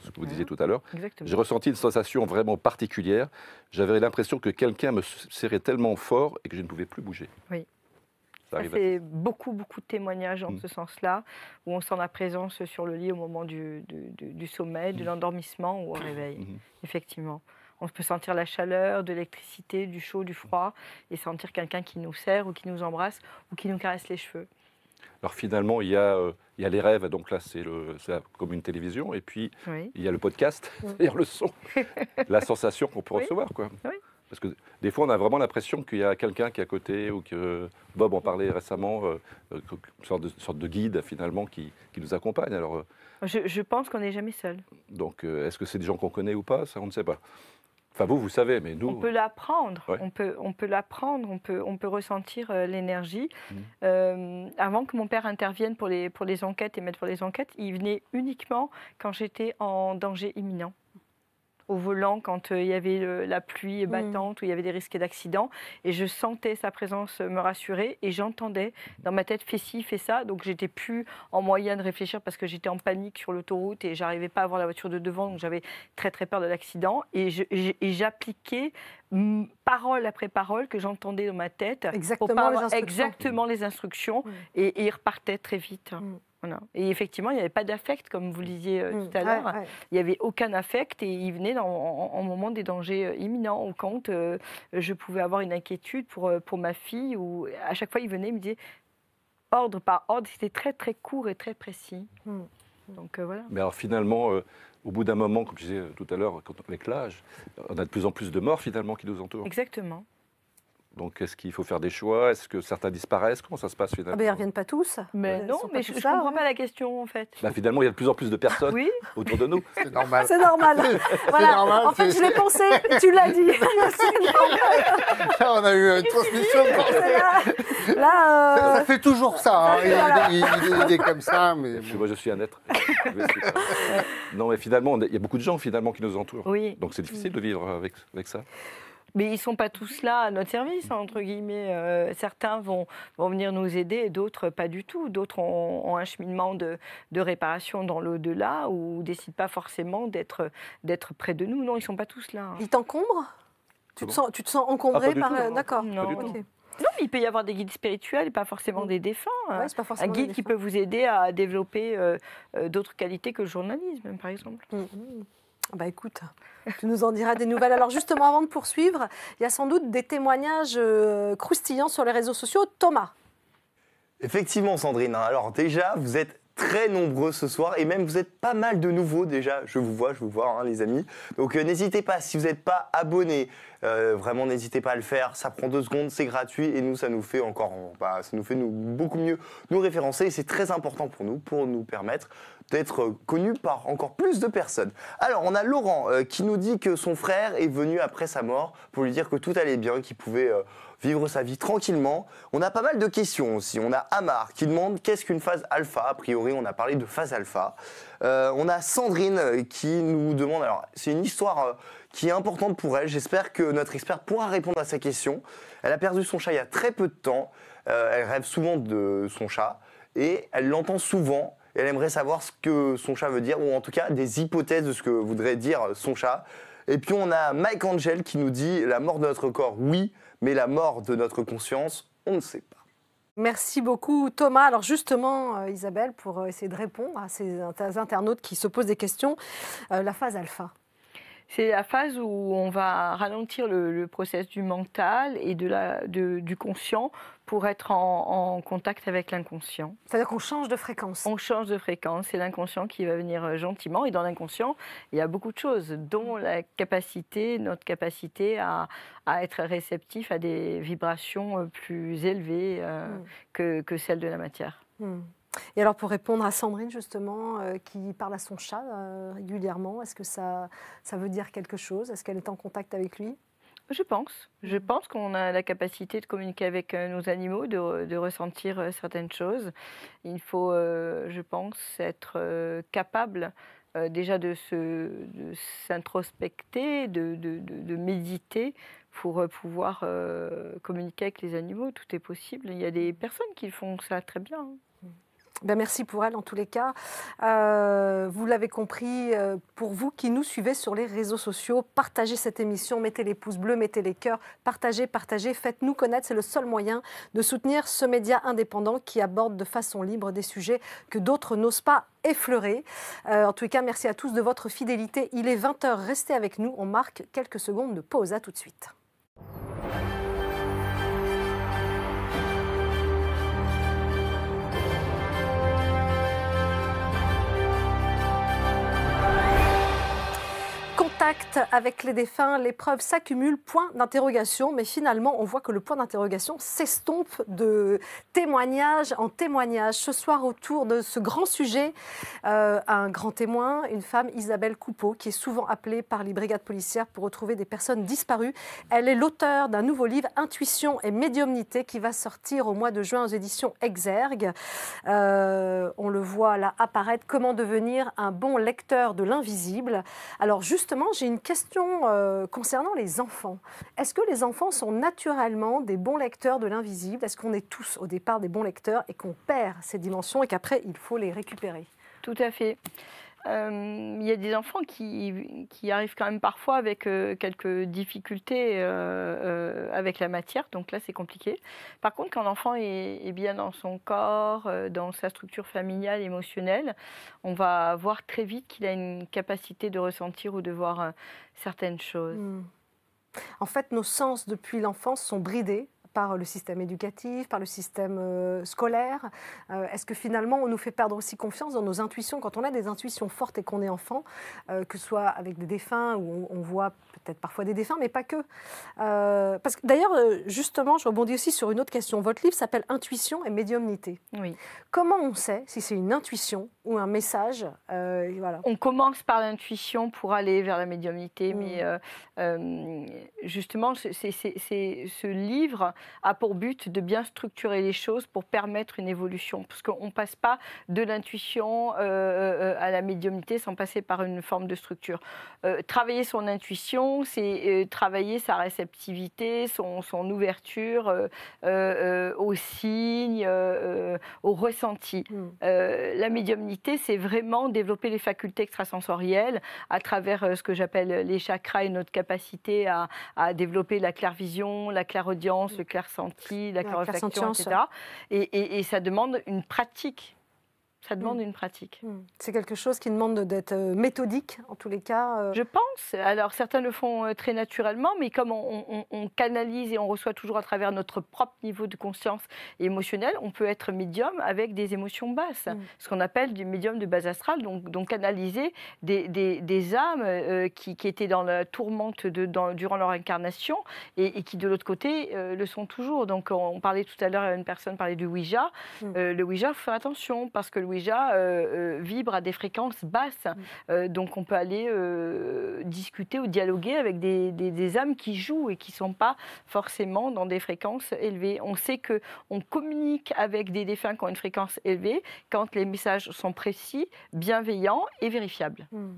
ce que vous disiez tout à l'heure, j'ai ressenti une sensation vraiment particulière. J'avais l'impression que quelqu'un me serrait tellement fort et que je ne pouvais plus bouger. Oui. a beaucoup, beaucoup de témoignages en mm. ce sens-là, où on sent la présence sur le lit au moment du, sommeil, de mm. l'endormissement ou au réveil, mm-hmm. effectivement. On peut sentir la chaleur, de l'électricité, du chaud, du froid, et sentir quelqu'un qui nous serre ou qui nous embrasse ou qui nous caresse les cheveux. Alors finalement, il y a, euh, il y les rêves, donc là c'est comme une télévision, et puis il y a le podcast, c'est-à-dire le son, la sensation qu'on peut recevoir. Quoi. Parce que des fois, on a vraiment l'impression qu'il y a quelqu'un qui est à côté, ou que Bob en parlait récemment, euh, euh, une, sorte de, de, guide finalement qui, nous accompagne. Alors, je, pense qu'on n'est jamais seul. Donc, est-ce que c'est des gens qu'on connaît ou pas Ça, on ne sait pas vous, vous savez, mais nous. On peut l'apprendre. On peut, on peut l'apprendre. On peut, on peut ressentir euh, l'énergie. Mm. Euh, avant que mon père intervienne pour les, pour les enquêtes et mettre pour les enquêtes, il venait uniquement quand j'étais en danger imminent au volant quand euh, il y avait euh, la pluie mm. battante, ou où il y avait des risques d'accident. Et je sentais sa présence euh, me rassurer et j'entendais dans ma tête fais ci, fais ça. Donc j'étais plus en moyen de réfléchir parce que j'étais en panique sur l'autoroute et j'arrivais pas à voir la voiture de devant. Donc j'avais très très peur de l'accident. Et j'appliquais mm, parole après parole que j'entendais dans ma tête exactement instructions. exactement les instructions mm. et, il repartait très vite. Et effectivement, il n'y avait pas d'affect, comme vous le disiez euh, mm. tout à l'heure. Il n'y avait aucun affect et il venait en, moment des dangers euh, imminents. Ou quand euh, je pouvais avoir une inquiétude pour, pour ma fille, ou à chaque fois, il venait, il me disait ordre par ordre. C'était très, très court et très précis. Mm. Mm. Donc voilà. Mais alors finalement, au bout d'un moment, comme je disais tout à l'heure, avec l'âge, on a de plus en plus de morts finalement qui nous entourent. Exactement. Donc, est-ce qu'il faut faire des choix Est-ce que certains disparaissent Comment ça se passe ah ben, finalement Ils ne reviennent pas tous. Mais non, mais je ne comprends pas la question en fait. Bah, finalement, il y a de plus en plus de personnes autour de nous. C'est normal. C'est normal. voilà. En fait, je l'ai pensé tu l'as dit. là, on a eu une transmission Là, euh, ça, fait toujours ça. Hein. Il, est comme ça. Moi, je suis un être. non, mais finalement, il y a beaucoup de gens finalement qui nous entourent. Donc, c'est difficile de vivre avec ça. Mais ils ne sont pas tous là à notre service, hein, entre guillemets. Euh, certains vont, vont venir nous aider et d'autres pas du tout. D'autres ont, un cheminement de, de réparation dans l'au-delà ou décident pas forcément d'être près de nous. Non, ils ne sont pas tous là. Hein. Ils t'encombrent tu, tu, te sens encombré par. D'accord. Non, mais il peut y avoir des guides spirituels et pas forcément mm. des défunts. Hein. un guide qui peut vous aider à développer euh, euh, d'autres qualités que le journalisme, par exemple. Mm, mm. Bah écoute, tu nous en diras des nouvelles. Alors justement, avant de poursuivre, il y a sans doute des témoignages euh, croustillants sur les réseaux sociaux. Thomas. Effectivement, Sandrine. Alors déjà, vous êtes très nombreux ce soir et même vous êtes pas mal de nouveaux déjà. Je vous vois, je vous vois, hein, les amis. Donc euh, n'hésitez pas, si vous n'êtes pas abonné, euh, vraiment n'hésitez pas à le faire. Ça prend deux secondes, c'est gratuit et nous, ça nous fait encore, bah, ça nous fait beaucoup mieux nous référencer et c'est très important pour nous, pour nous permettre d'être euh, connu par encore plus de personnes. Alors, on a Laurent qui nous dit que son frère est venu après sa mort pour lui dire que tout allait bien, qu'il pouvait vivre sa vie tranquillement. On a pas mal de questions aussi. On a Amar qui demande qu'est-ce qu'une phase alpha. A priori, on a parlé de phase alpha. Euh, on a Sandrine qui nous demande. Alors, c'est une histoire euh, qui est importante pour elle. J'espère que notre expert pourra répondre à sa question. Elle a perdu son chat il y a très peu de temps. Euh, elle rêve souvent de son chat et elle l'entend souvent elle aimerait savoir ce que son chat veut dire, ou en tout cas des hypothèses de ce que voudrait dire son chat. Et puis on a Mike Angel qui nous dit la mort de notre corps, oui, mais la mort de notre conscience, on ne sait pas. Merci beaucoup Thomas. Alors justement euh, Isabelle, pour euh, essayer de répondre à ces internautes qui se posent des questions, euh, la phase alpha. C'est la phase où on va ralentir le, processus process du mental et du conscient pour être en, contact avec l'inconscient. C'est-à-dire qu'on change de fréquence. On change de fréquence, c'est l'inconscient qui va venir euh, gentiment. Et dans l'inconscient, il y a beaucoup de choses, dont la capacité, notre capacité à, à être réceptif à des vibrations euh, plus élevées euh, hmm. que, que, celles de la matière. Hmm. Et alors pour répondre à Sandrine justement, qui parle à son chat régulièrement, est-ce que ça, ça veut dire quelque chose Est-ce qu'elle est en contact avec lui je pense. Je mhm. pense qu'on a la capacité de communiquer avec euh, nos animaux, de, ressentir euh, certaines choses. Il faut, euh, je pense, être capable déjà de s'introspecter, de, méditer pour pouvoir communiquer avec les animaux. Tout est possible. Il y a des mhm. personnes qui font ça très bien. Hein. Ben, merci pour elle en tous les cas. Euh, vous l'avez compris, euh, pour vous qui nous suivez sur les réseaux sociaux, partagez cette émission, mettez les pouces bleus, mettez les cœurs, partagez, partagez, faites-nous connaître. C'est le seul moyen de soutenir ce média indépendant qui aborde de façon libre des sujets que d'autres n'osent pas effleurer. Euh, en tous les cas, merci à tous de votre fidélité. Il est 20h, restez avec nous, on marque quelques secondes de pause. À tout de suite. contact avec les défunts, les preuves s'accumulent, point d'interrogation, mais finalement on voit que le point d'interrogation s'estompe de témoignage en témoignage. Ce soir autour de ce grand sujet, euh, un grand témoin, une femme, Isabelle Coupeau, qui est souvent appelée par les brigades policières pour retrouver des personnes disparues. Elle est l'auteur d'un nouveau livre, Intuition et médiumnité, qui va sortir au mois de juin aux éditions Exergue. Euh, on le voit là apparaître, comment devenir un bon lecteur de l'invisible. Alors justement, j'ai une question euh, concernant les enfants. Est-ce que les enfants sont naturellement des bons lecteurs de l'invisible Est-ce qu'on est tous au départ des bons lecteurs et qu'on perd ces dimensions et qu'après, il faut les récupérer Tout à fait. Euh, il y a des enfants qui, qui, arrivent quand même parfois avec euh, quelques difficultés euh, avec la matière, donc là c'est compliqué. Par contre, quand l'enfant est, bien dans son corps, dans sa structure familiale, émotionnelle, on va voir très vite qu'il a une capacité de ressentir ou de voir certaines choses. Hmm. En fait, nos sens depuis l'enfance sont bridés par le système éducatif, par le système euh, scolaire euh, Est-ce que finalement on nous fait perdre aussi confiance dans nos intuitions Quand on a des intuitions fortes et qu'on est enfant, euh, que ce soit avec des défunts, ou on, voit peut-être parfois des défunts, mais pas que. parce que d'ailleurs, justement, je rebondis aussi sur une autre question. Votre livre s'appelle Intuition et médiumnité. Oui. Comment on sait si c'est une intuition ou un message. Euh, voilà. On commence par l'intuition pour aller vers la médiumnité, mm. mais euh, euh, justement, c'est ce livre a pour but de bien structurer les choses pour permettre une évolution, parce qu'on ne passe pas de l'intuition à la médiumnité sans passer par une forme de structure. travailler son intuition, c'est travailler sa réceptivité, son, ouverture aux signes, aux ressentis. Mm. la médiumnité c'est vraiment développer les facultés extrasensorielles à travers euh, ce que j'appelle euh, les chakras et notre capacité à, développer la vision, la clairaudience, le clair la, la clair etc. Et, et ça demande une pratique ça demande mm. une pratique. Mm. C'est quelque chose qui demande d'être euh, méthodique, en tous les cas. Euh. Je pense. Alors, certains le font euh, très naturellement, mais comme on, canalise et on reçoit toujours à travers notre propre niveau de conscience émotionnelle, on peut être médium avec des émotions basses, mm. ce qu'on appelle du médium de base astrale, donc, donc canaliser des, âmes qui, étaient dans la tourmente durant leur incarnation et, qui, de l'autre côté, le sont toujours. Donc, on, parlait tout à l'heure, une personne parlait du Ouija. le Ouija, faut faire attention, parce que le déjà euh, euh, vibre à des fréquences basses. Mm. Euh, donc on peut aller discuter ou dialoguer avec des, âmes qui jouent et qui ne sont pas forcément dans des fréquences élevées. On sait que on communique avec des défunts qui ont une fréquence élevée quand les messages sont précis, bienveillants et vérifiables. Mm.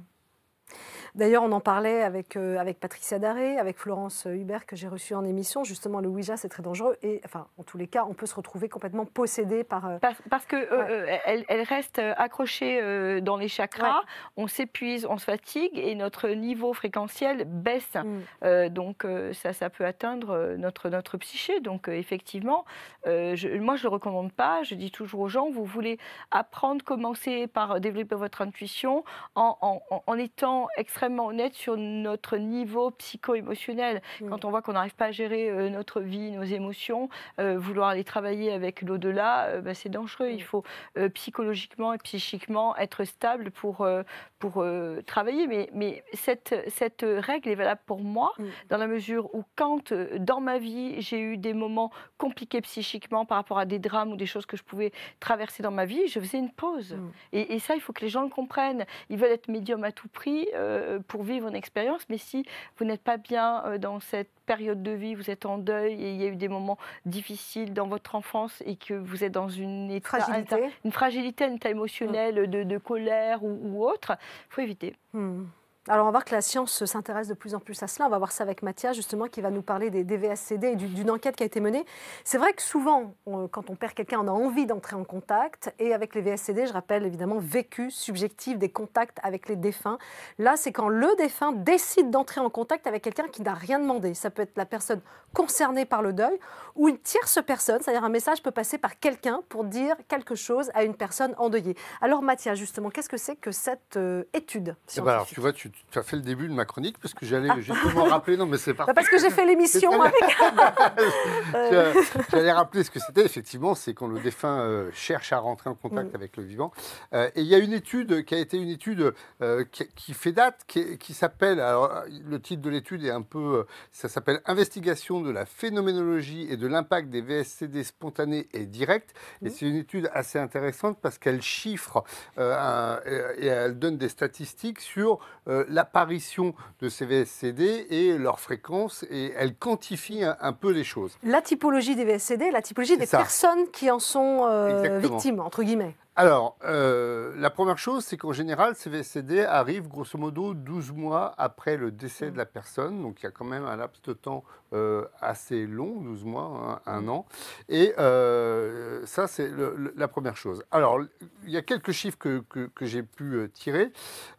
D'ailleurs, on en parlait avec, euh, avec Patricia Daré, avec Florence Hubert, que j'ai reçue en émission. Justement, le Ouija, c'est très dangereux. Et enfin, en tous les cas, on peut se retrouver complètement possédé par. Euh, parce, qu'elle que euh, elle, reste accrochée dans les chakras. On s'épuise, on se fatigue et notre niveau fréquentiel baisse. Mm. donc, ça, ça peut atteindre notre, notre psyché. Donc, effectivement, je, moi, je ne recommande pas. Je dis toujours aux gens vous voulez apprendre, commencer par développer votre intuition en, en étant extrêmement, honnêtes honnête sur notre niveau psycho-émotionnel. Quand on voit qu'on n'arrive pas à gérer euh, notre vie, nos émotions, euh, vouloir aller travailler avec l'au-delà, euh, bah, c'est dangereux. Il faut psychologiquement et psychiquement être stable pour, pour euh, travailler, mais, mais cette, cette règle est valable pour moi, mm. dans la mesure où quand, euh, dans ma vie, j'ai eu des moments compliqués psychiquement par rapport à des drames ou des choses que je pouvais traverser dans ma vie, je faisais une pause. Mm. Et, ça, il faut que les gens le comprennent. Ils veulent être médium à tout prix euh, pour vivre une expérience, mais si vous n'êtes pas bien dans cette période de vie, vous êtes en deuil et il y a eu des moments difficiles dans votre enfance et que vous êtes dans une fragilité, un état, une fragilité, un émotionnel mm. de, colère ou, autre, il faut éviter. Mm. Alors on va voir que la science s'intéresse de plus en plus à cela. On va voir ça avec Mathias justement qui va nous parler des, VSCD et d'une enquête qui a été menée. C'est vrai que souvent, quand on perd quelqu'un, on a envie d'entrer en contact. Et avec les VSCD, je rappelle évidemment vécu, subjectif, des contacts avec les défunts. Là, c'est quand le défunt décide d'entrer en contact avec quelqu'un qui n'a rien demandé. Ça peut être la personne concernée par le deuil ou une tierce personne, c'est-à-dire un message peut passer par quelqu'un pour dire quelque chose à une personne endeuillée. Alors Mathias, justement, qu'est-ce que c'est que cette euh, étude eh ben, scientifique tu vois, tu as fait le début de ma chronique parce que j'allais ah. justement rappeler. Non, mais c'est bah, Parce que j'ai fait l'émission avec. j'allais rappeler ce que c'était. Effectivement, c'est quand le défunt euh, cherche à rentrer en contact mm. avec le vivant. Euh, et il y a une étude qui a été une étude euh, qui, fait date, qui, s'appelle. Alors, le titre de l'étude est un peu. Ça s'appelle Investigation de la phénoménologie et de l'impact des VSCD spontanés et directs. Mm. Et c'est une étude assez intéressante parce qu'elle chiffre et elle donne des statistiques sur euh, l'apparition de ces VSCD et leur fréquence, et elle quantifie un, peu les choses. La typologie des VSCD, la typologie des personnes qui en sont euh, victimes, entre guillemets. Alors, euh, la première chose, c'est qu'en général, ces VCD arrivent grosso modo 12 mois après le décès de mmh. la personne. Donc, il y a quand même un laps de temps euh, assez long, 12 mois, un, mmh. an. Et euh, ça, c'est la première chose. Alors, il y a quelques chiffres que, que j'ai pu tirer.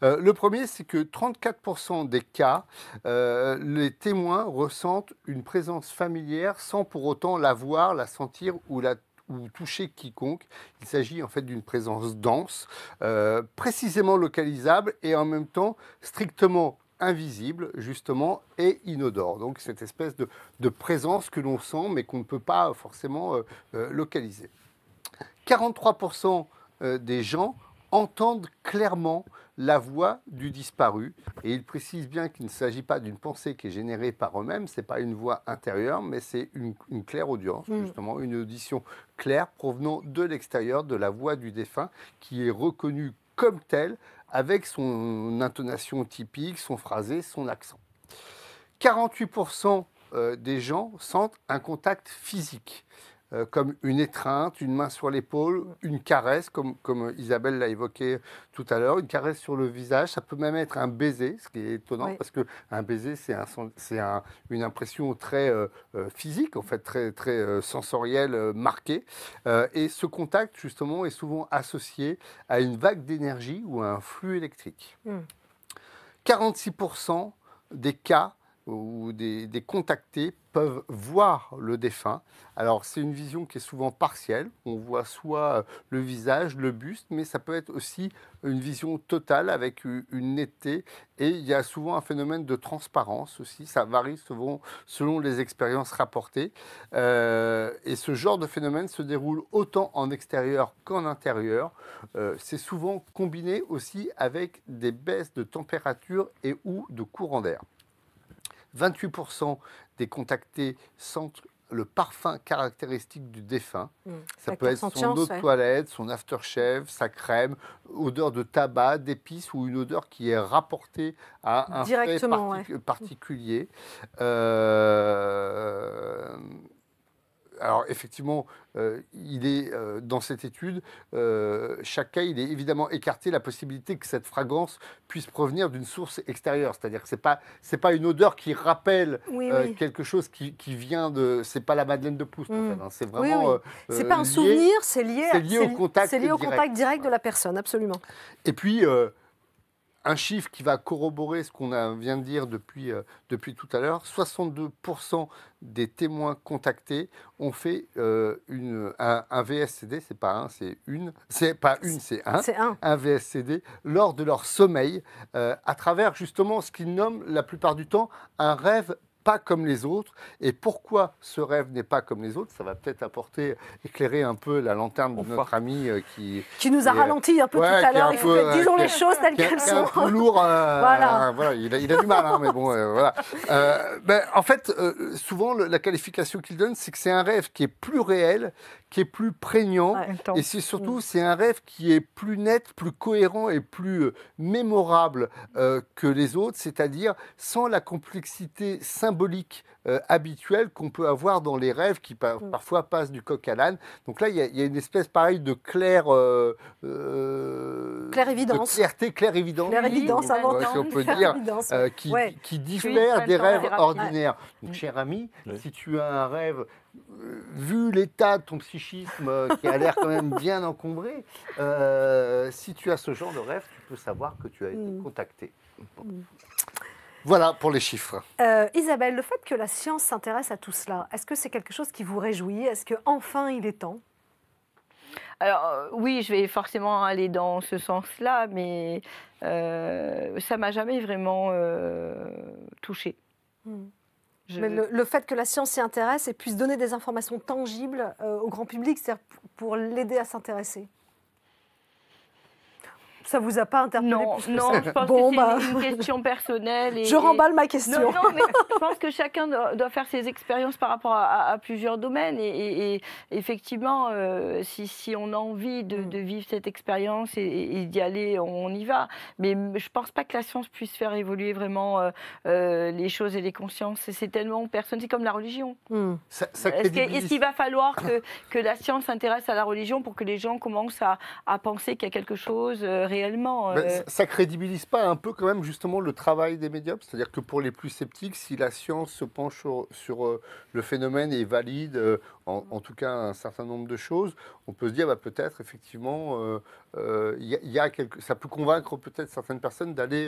le premier, c'est que 34% des cas, les témoins ressentent une présence familière sans pour autant la voir, la sentir ou la ou toucher quiconque. Il s'agit en fait d'une présence dense, euh, précisément localisable et en même temps strictement invisible justement et inodore. Donc cette espèce de, de présence que l'on sent mais qu'on ne peut pas forcément euh, euh, localiser. 43% des gens entendent clairement la voix du disparu. Et il précise bien qu'il ne s'agit pas d'une pensée qui est générée par eux-mêmes, ce n'est pas une voix intérieure, mais c'est une, claire audience, mm. justement, une audition claire provenant de l'extérieur, de la voix du défunt, qui est reconnue comme telle, avec son intonation typique, son phrasé, son accent. 48% euh, des gens sentent un contact physique. Euh, comme une étreinte, une main sur l'épaule, une caresse, comme, Isabelle l'a évoqué tout à l'heure, une caresse sur le visage. Ça peut même être un baiser, ce qui est étonnant, parce que un baiser, c'est une impression très euh, euh, physique, en fait, très, très sensorielle, marquée. et ce contact, justement, est souvent associé à une vague d'énergie ou à un flux électrique. 46% hmm. des cas ou des, des, contactés peuvent voir le défunt. Alors c'est une vision qui est souvent partielle, on voit soit le visage, le buste, mais ça peut être aussi une vision totale avec une netteté et il y a souvent un phénomène de transparence aussi, ça varie souvent selon les expériences rapportées. Euh, et ce genre de phénomène se déroule autant en extérieur qu'en intérieur. Euh, c'est souvent combiné aussi avec des baisses de température et ou de courant d'air. 28% des contactés sentent le parfum caractéristique du défunt. Mmh, ça peut être son eau de toilette, son aftershave, sa crème, odeur de tabac, d'épices ou une odeur qui est rapportée à un fait particulier. Euh alors effectivement, euh, il est euh, dans cette étude, euh, chaque cas, il est évidemment écarté la possibilité que cette fragrance puisse provenir d'une source extérieure. C'est-à-dire que ce n'est pas, pas une odeur qui rappelle quelque chose qui, qui vient de. C'est pas la Madeleine de Proust, en mmh. fait, hein. C'est vraiment. c'est pas un souvenir, c'est lié, au contact direct. C'est lié au contact direct de la personne, absolument. Et puis un chiffre qui va corroborer ce qu'on vient de dire depuis, euh, depuis tout à l'heure, 62% des témoins contactés ont fait euh, une, un, VSCD, c'est pas un, c'est une, c'est pas une, c'est un, un, VSCD lors de leur sommeil, euh, à travers justement ce qu'ils nomment la plupart du temps un rêve pas comme les autres et pourquoi ce rêve n'est pas comme les autres. Ça va peut-être apporter, éclairer un peu la lanterne de notre ami euh, qui... Qui nous a ralenti un peu tout à l'heure. nous disons les choses telles qu'elles sont. Euh, voilà. il, a, du mal, hein, mais bon, euh, voilà. Ben, en fait, souvent, la qualification qu'il donne, c'est que c'est un rêve qui est plus réel qui est plus prégnant. Et c'est surtout, mm. c'est un rêve qui est plus net, plus cohérent et plus euh, mémorable euh, que les autres, c'est-à-dire sans la complexité symbolique euh, habituelle qu'on peut avoir dans les rêves qui mm. parfois passent du coq à l'âne. Donc là, il y, a une espèce pareil de clair, clair claire évidence, clarté, claire évidence, claire évidence, si on peut dire, qui, qui, diffère des rêves ordinaires. Mm. cher ami, si tu as un rêve vu l'état de ton psychisme euh, qui a l'air quand même bien encombré, euh, si tu as ce genre de rêve, tu peux savoir que tu as été mm. contacté. Voilà pour les chiffres. Euh, Isabelle, le fait que la science s'intéresse à tout cela, est-ce que c'est quelque chose qui vous réjouit Est-ce que enfin il est temps alors oui, je vais forcément aller dans ce sens-là, mais euh, ça m'a jamais vraiment touchée. Mm. Mais le, fait que la science s'y intéresse et puisse donner des informations tangibles euh, au grand public, c'est-à-dire pour l'aider à s'intéresser. Ça vous a pas interpellé Non, non, je pense que c'est bah. une, question personnelle. Et, je remballe ma question. Non, non, mais je pense que chacun doit, faire ses expériences par rapport à, plusieurs domaines. Et, effectivement, euh, si, on a envie de, mm. vivre cette expérience et, d'y aller, on, y va. Mais je pense pas que la science puisse faire évoluer vraiment euh, euh, les choses et les consciences. C'est tellement personne. C'est comme la religion. Mm. Est-ce qu'il va falloir que, la science s'intéresse à la religion pour que les gens commencent à, à penser qu'il y a quelque chose ben, euh, ça, crédibilise pas un peu quand même justement le travail des médias C'est-à-dire que pour les plus sceptiques, si la science se penche sur, euh, le phénomène et valide euh, en, tout cas un certain nombre de choses, on peut se dire bah, peut-être effectivement il y a, quelque, ça peut convaincre peut-être certaines personnes d'aller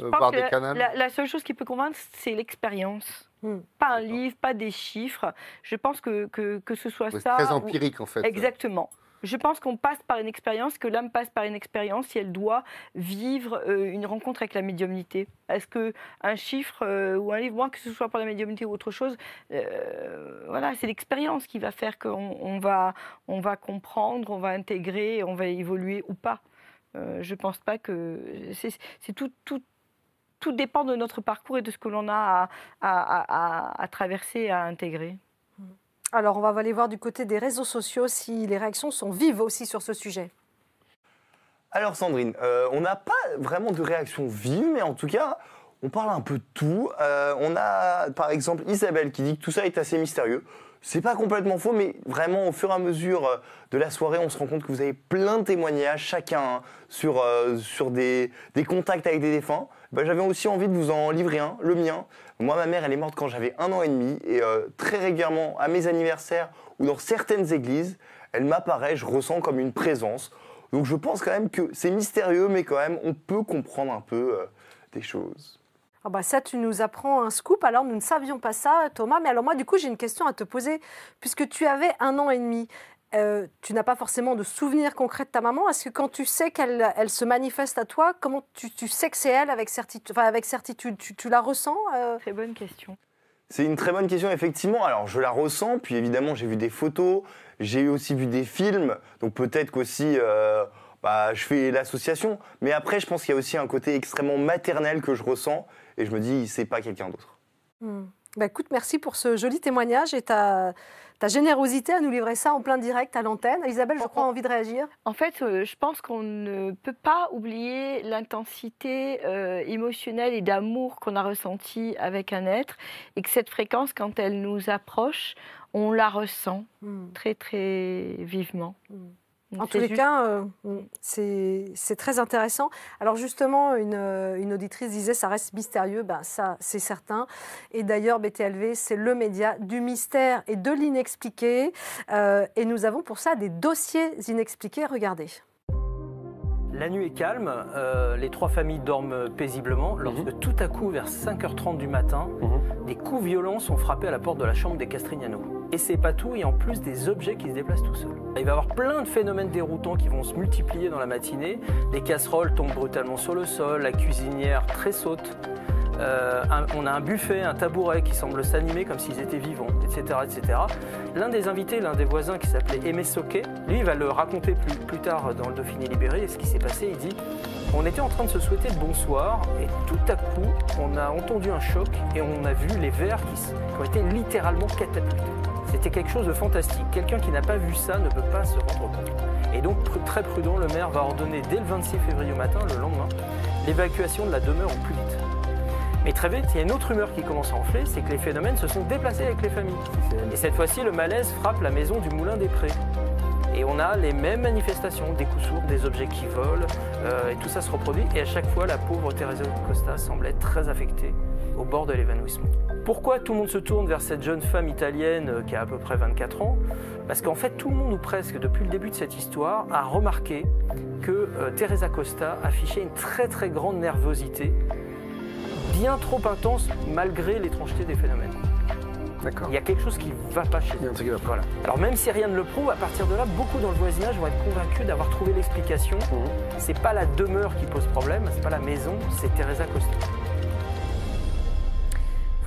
voir des canaux. La, seule chose qui peut convaincre, c'est l'expérience. Hmm. Pas un livre, pas des chiffres. Je pense que, que, ce soit ça. C'est très empirique en fait. Exactement. Je pense qu'on passe par une expérience, que l'âme passe par une expérience si elle doit vivre euh, une rencontre avec la médiumnité. Est-ce que un chiffre euh, ou un livre, que ce soit pour la médiumnité ou autre chose, euh, voilà, c'est l'expérience qui va faire qu'on va, on va comprendre, on va intégrer, on va évoluer ou pas. je ne pense pas que c'est tout, tout, dépend de notre parcours et de ce que l'on a à, à, à, à traverser, à intégrer. Alors on va aller voir du côté des réseaux sociaux si les réactions sont vives aussi sur ce sujet. Alors Sandrine, euh, on n'a pas vraiment de réaction vive, mais en tout cas, on parle un peu de tout. Euh, on a par exemple Isabelle qui dit que tout ça est assez mystérieux. C'est pas complètement faux, mais vraiment au fur et à mesure euh, de la soirée, on se rend compte que vous avez plein de témoignages, chacun hein, sur, des contacts avec des défunts. Bah, j'avais aussi envie de vous en livrer un, le mien. Moi, ma mère, elle est morte quand j'avais un an et demi, et euh, très régulièrement, à mes anniversaires ou dans certaines églises, elle m'apparaît, je ressens comme une présence. Donc je pense quand même que c'est mystérieux, mais quand même, on peut comprendre un peu euh, des choses. Ah bah ça, tu nous apprends un scoop. Alors, nous ne savions pas ça, Thomas. Mais alors, moi, du coup, j'ai une question à te poser. Puisque tu avais un an et demi, euh, tu n'as pas forcément de souvenir concrets de ta maman. Est-ce que quand tu sais qu'elle se manifeste à toi, comment tu, sais que c'est elle avec certitude, enfin avec certitude tu, la ressens euh Très bonne question. C'est une très bonne question, effectivement. Alors, je la ressens, puis évidemment, j'ai vu des photos, j'ai aussi vu des films, donc peut-être qu'aussi. Euh, bah, je fais l'association, mais après je pense qu'il y a aussi un côté extrêmement maternel que je ressens et je me dis c'est pas quelqu'un d'autre. Hmm. Bah, écoute, merci pour ce joli témoignage et ta, ta générosité à nous livrer ça en plein direct à l'antenne. Isabelle, je crois, envie de réagir. En fait, euh, je pense qu'on ne peut pas oublier l'intensité euh, émotionnelle et d'amour qu'on a ressenti avec un être et que cette fréquence, quand elle nous approche, on la ressent hmm. très, très vivement. Hmm. En tous les cas, euh, c'est très intéressant. Alors justement, euh, une, auditrice disait ça reste mystérieux, ben ça c'est certain. Et d'ailleurs, BTLV, c'est le média du mystère et de l'inexpliqué. Euh, et nous avons pour ça des dossiers inexpliqués. Regardez. La nuit est calme, les trois familles dorment paisiblement mhm. lorsque tout à coup, vers 5h30 du matin, mhm. des coups violents sont frappés à la porte de la chambre des Castrignano. Et c'est pas tout, il y a en plus des objets qui se déplacent tout seuls. Il va y avoir plein de phénomènes déroutants qui vont se multiplier dans la matinée. Les casseroles tombent brutalement sur le sol, la cuisinière tressaute. Euh, on a un buffet, un tabouret qui semble s'animer comme s'ils étaient vivants, etc. etc. L'un des invités, l'un des voisins qui s'appelait Aimé Soquet, lui, il va le raconter plus, tard dans le Dauphiné libéré, et ce qui s'est passé, il dit On était en train de se souhaiter le bonsoir, et tout à coup, on a entendu un choc, et on a vu les verres qui, qui ont été littéralement catapultés. C'était quelque chose de fantastique. Quelqu'un qui n'a pas vu ça ne peut pas se rendre compte. Et donc, très prudent, le maire va ordonner dès le 26 février matin, le lendemain, l'évacuation de la demeure au plus vite. Mais très vite, il y a une autre rumeur qui commence à enfler, c'est que les phénomènes se sont déplacés avec les familles. Et cette fois-ci, le malaise frappe la maison du Moulin des Prés. Et on a les mêmes manifestations, des coups sourds, des objets qui volent, euh, et tout ça se reproduit. Et à chaque fois, la pauvre Teresa Costa semble très affectée au bord de l'évanouissement. Pourquoi tout le monde se tourne vers cette jeune femme italienne euh, qui a à peu près 24 ans Parce qu'en fait, tout le monde, ou presque depuis le début de cette histoire, a remarqué que euh, Teresa Costa affichait une très très grande nervosité, bien trop intense malgré l'étrangeté des phénomènes. Il y a quelque chose qui ne va pas chez elle. Alors même si rien ne le prouve, à partir de là, beaucoup dans le voisinage vont être convaincus d'avoir trouvé l'explication. Ce mmh. C'est pas la demeure qui pose problème, c'est pas la maison, c'est Teresa Costa.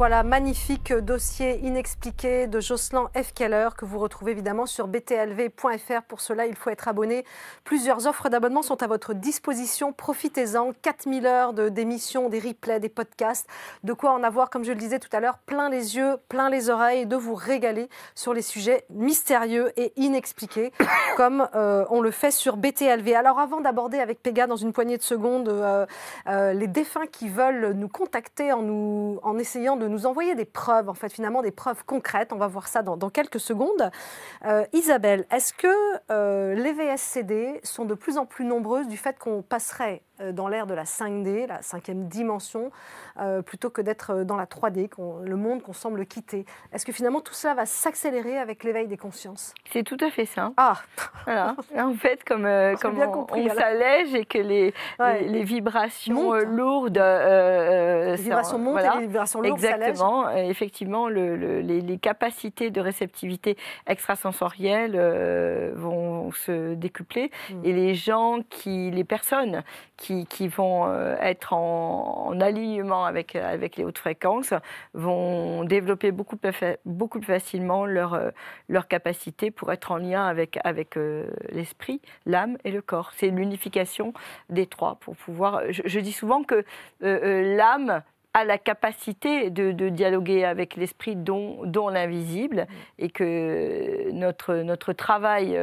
Voilà, magnifique dossier inexpliqué de Jocelyn F. Keller que vous retrouvez évidemment sur btlv.fr. Pour cela, il faut être abonné. Plusieurs offres d'abonnement sont à votre disposition. Profitez-en. 4000 heures d'émissions, des replays, des podcasts. De quoi en avoir, comme je le disais tout à l'heure, plein les yeux, plein les oreilles de vous régaler sur les sujets mystérieux et inexpliqués comme euh, on le fait sur BTLV. Alors avant d'aborder avec Pega dans une poignée de secondes euh, euh, les défunts qui veulent nous contacter en, nous, en essayant de nous envoyer des preuves, en fait, finalement, des preuves concrètes. On va voir ça dans, quelques secondes. Euh, Isabelle, est-ce que euh, les VSCD sont de plus en plus nombreuses du fait qu'on passerait euh, dans l'ère de la 5D, la cinquième dimension, euh, plutôt que d'être euh, dans la 3D, le monde qu'on semble quitter. Est-ce que finalement tout cela va s'accélérer avec l'éveil des consciences C'est tout à fait ça. Ah voilà. En fait, comme, comme bien on, compris, on s'allège et que les, les, vibrations lourdes. les vibrations montent et les vibrations lourdes Exactement. Effectivement, les, capacités de réceptivité extrasensorielle vont se décupler. Mm. Et les gens qui. les personnes qui qui, vont euh, être en, alignement avec, avec les hautes fréquences vont développer beaucoup plus, beaucoup plus facilement leur, euh, leur capacité pour être en lien avec, avec euh, l'esprit, l'âme et le corps. C'est l'unification des trois pour pouvoir. Je, dis souvent que l'âme a la capacité de, dialoguer avec l'esprit dont, dont l'invisible et que notre, notre travail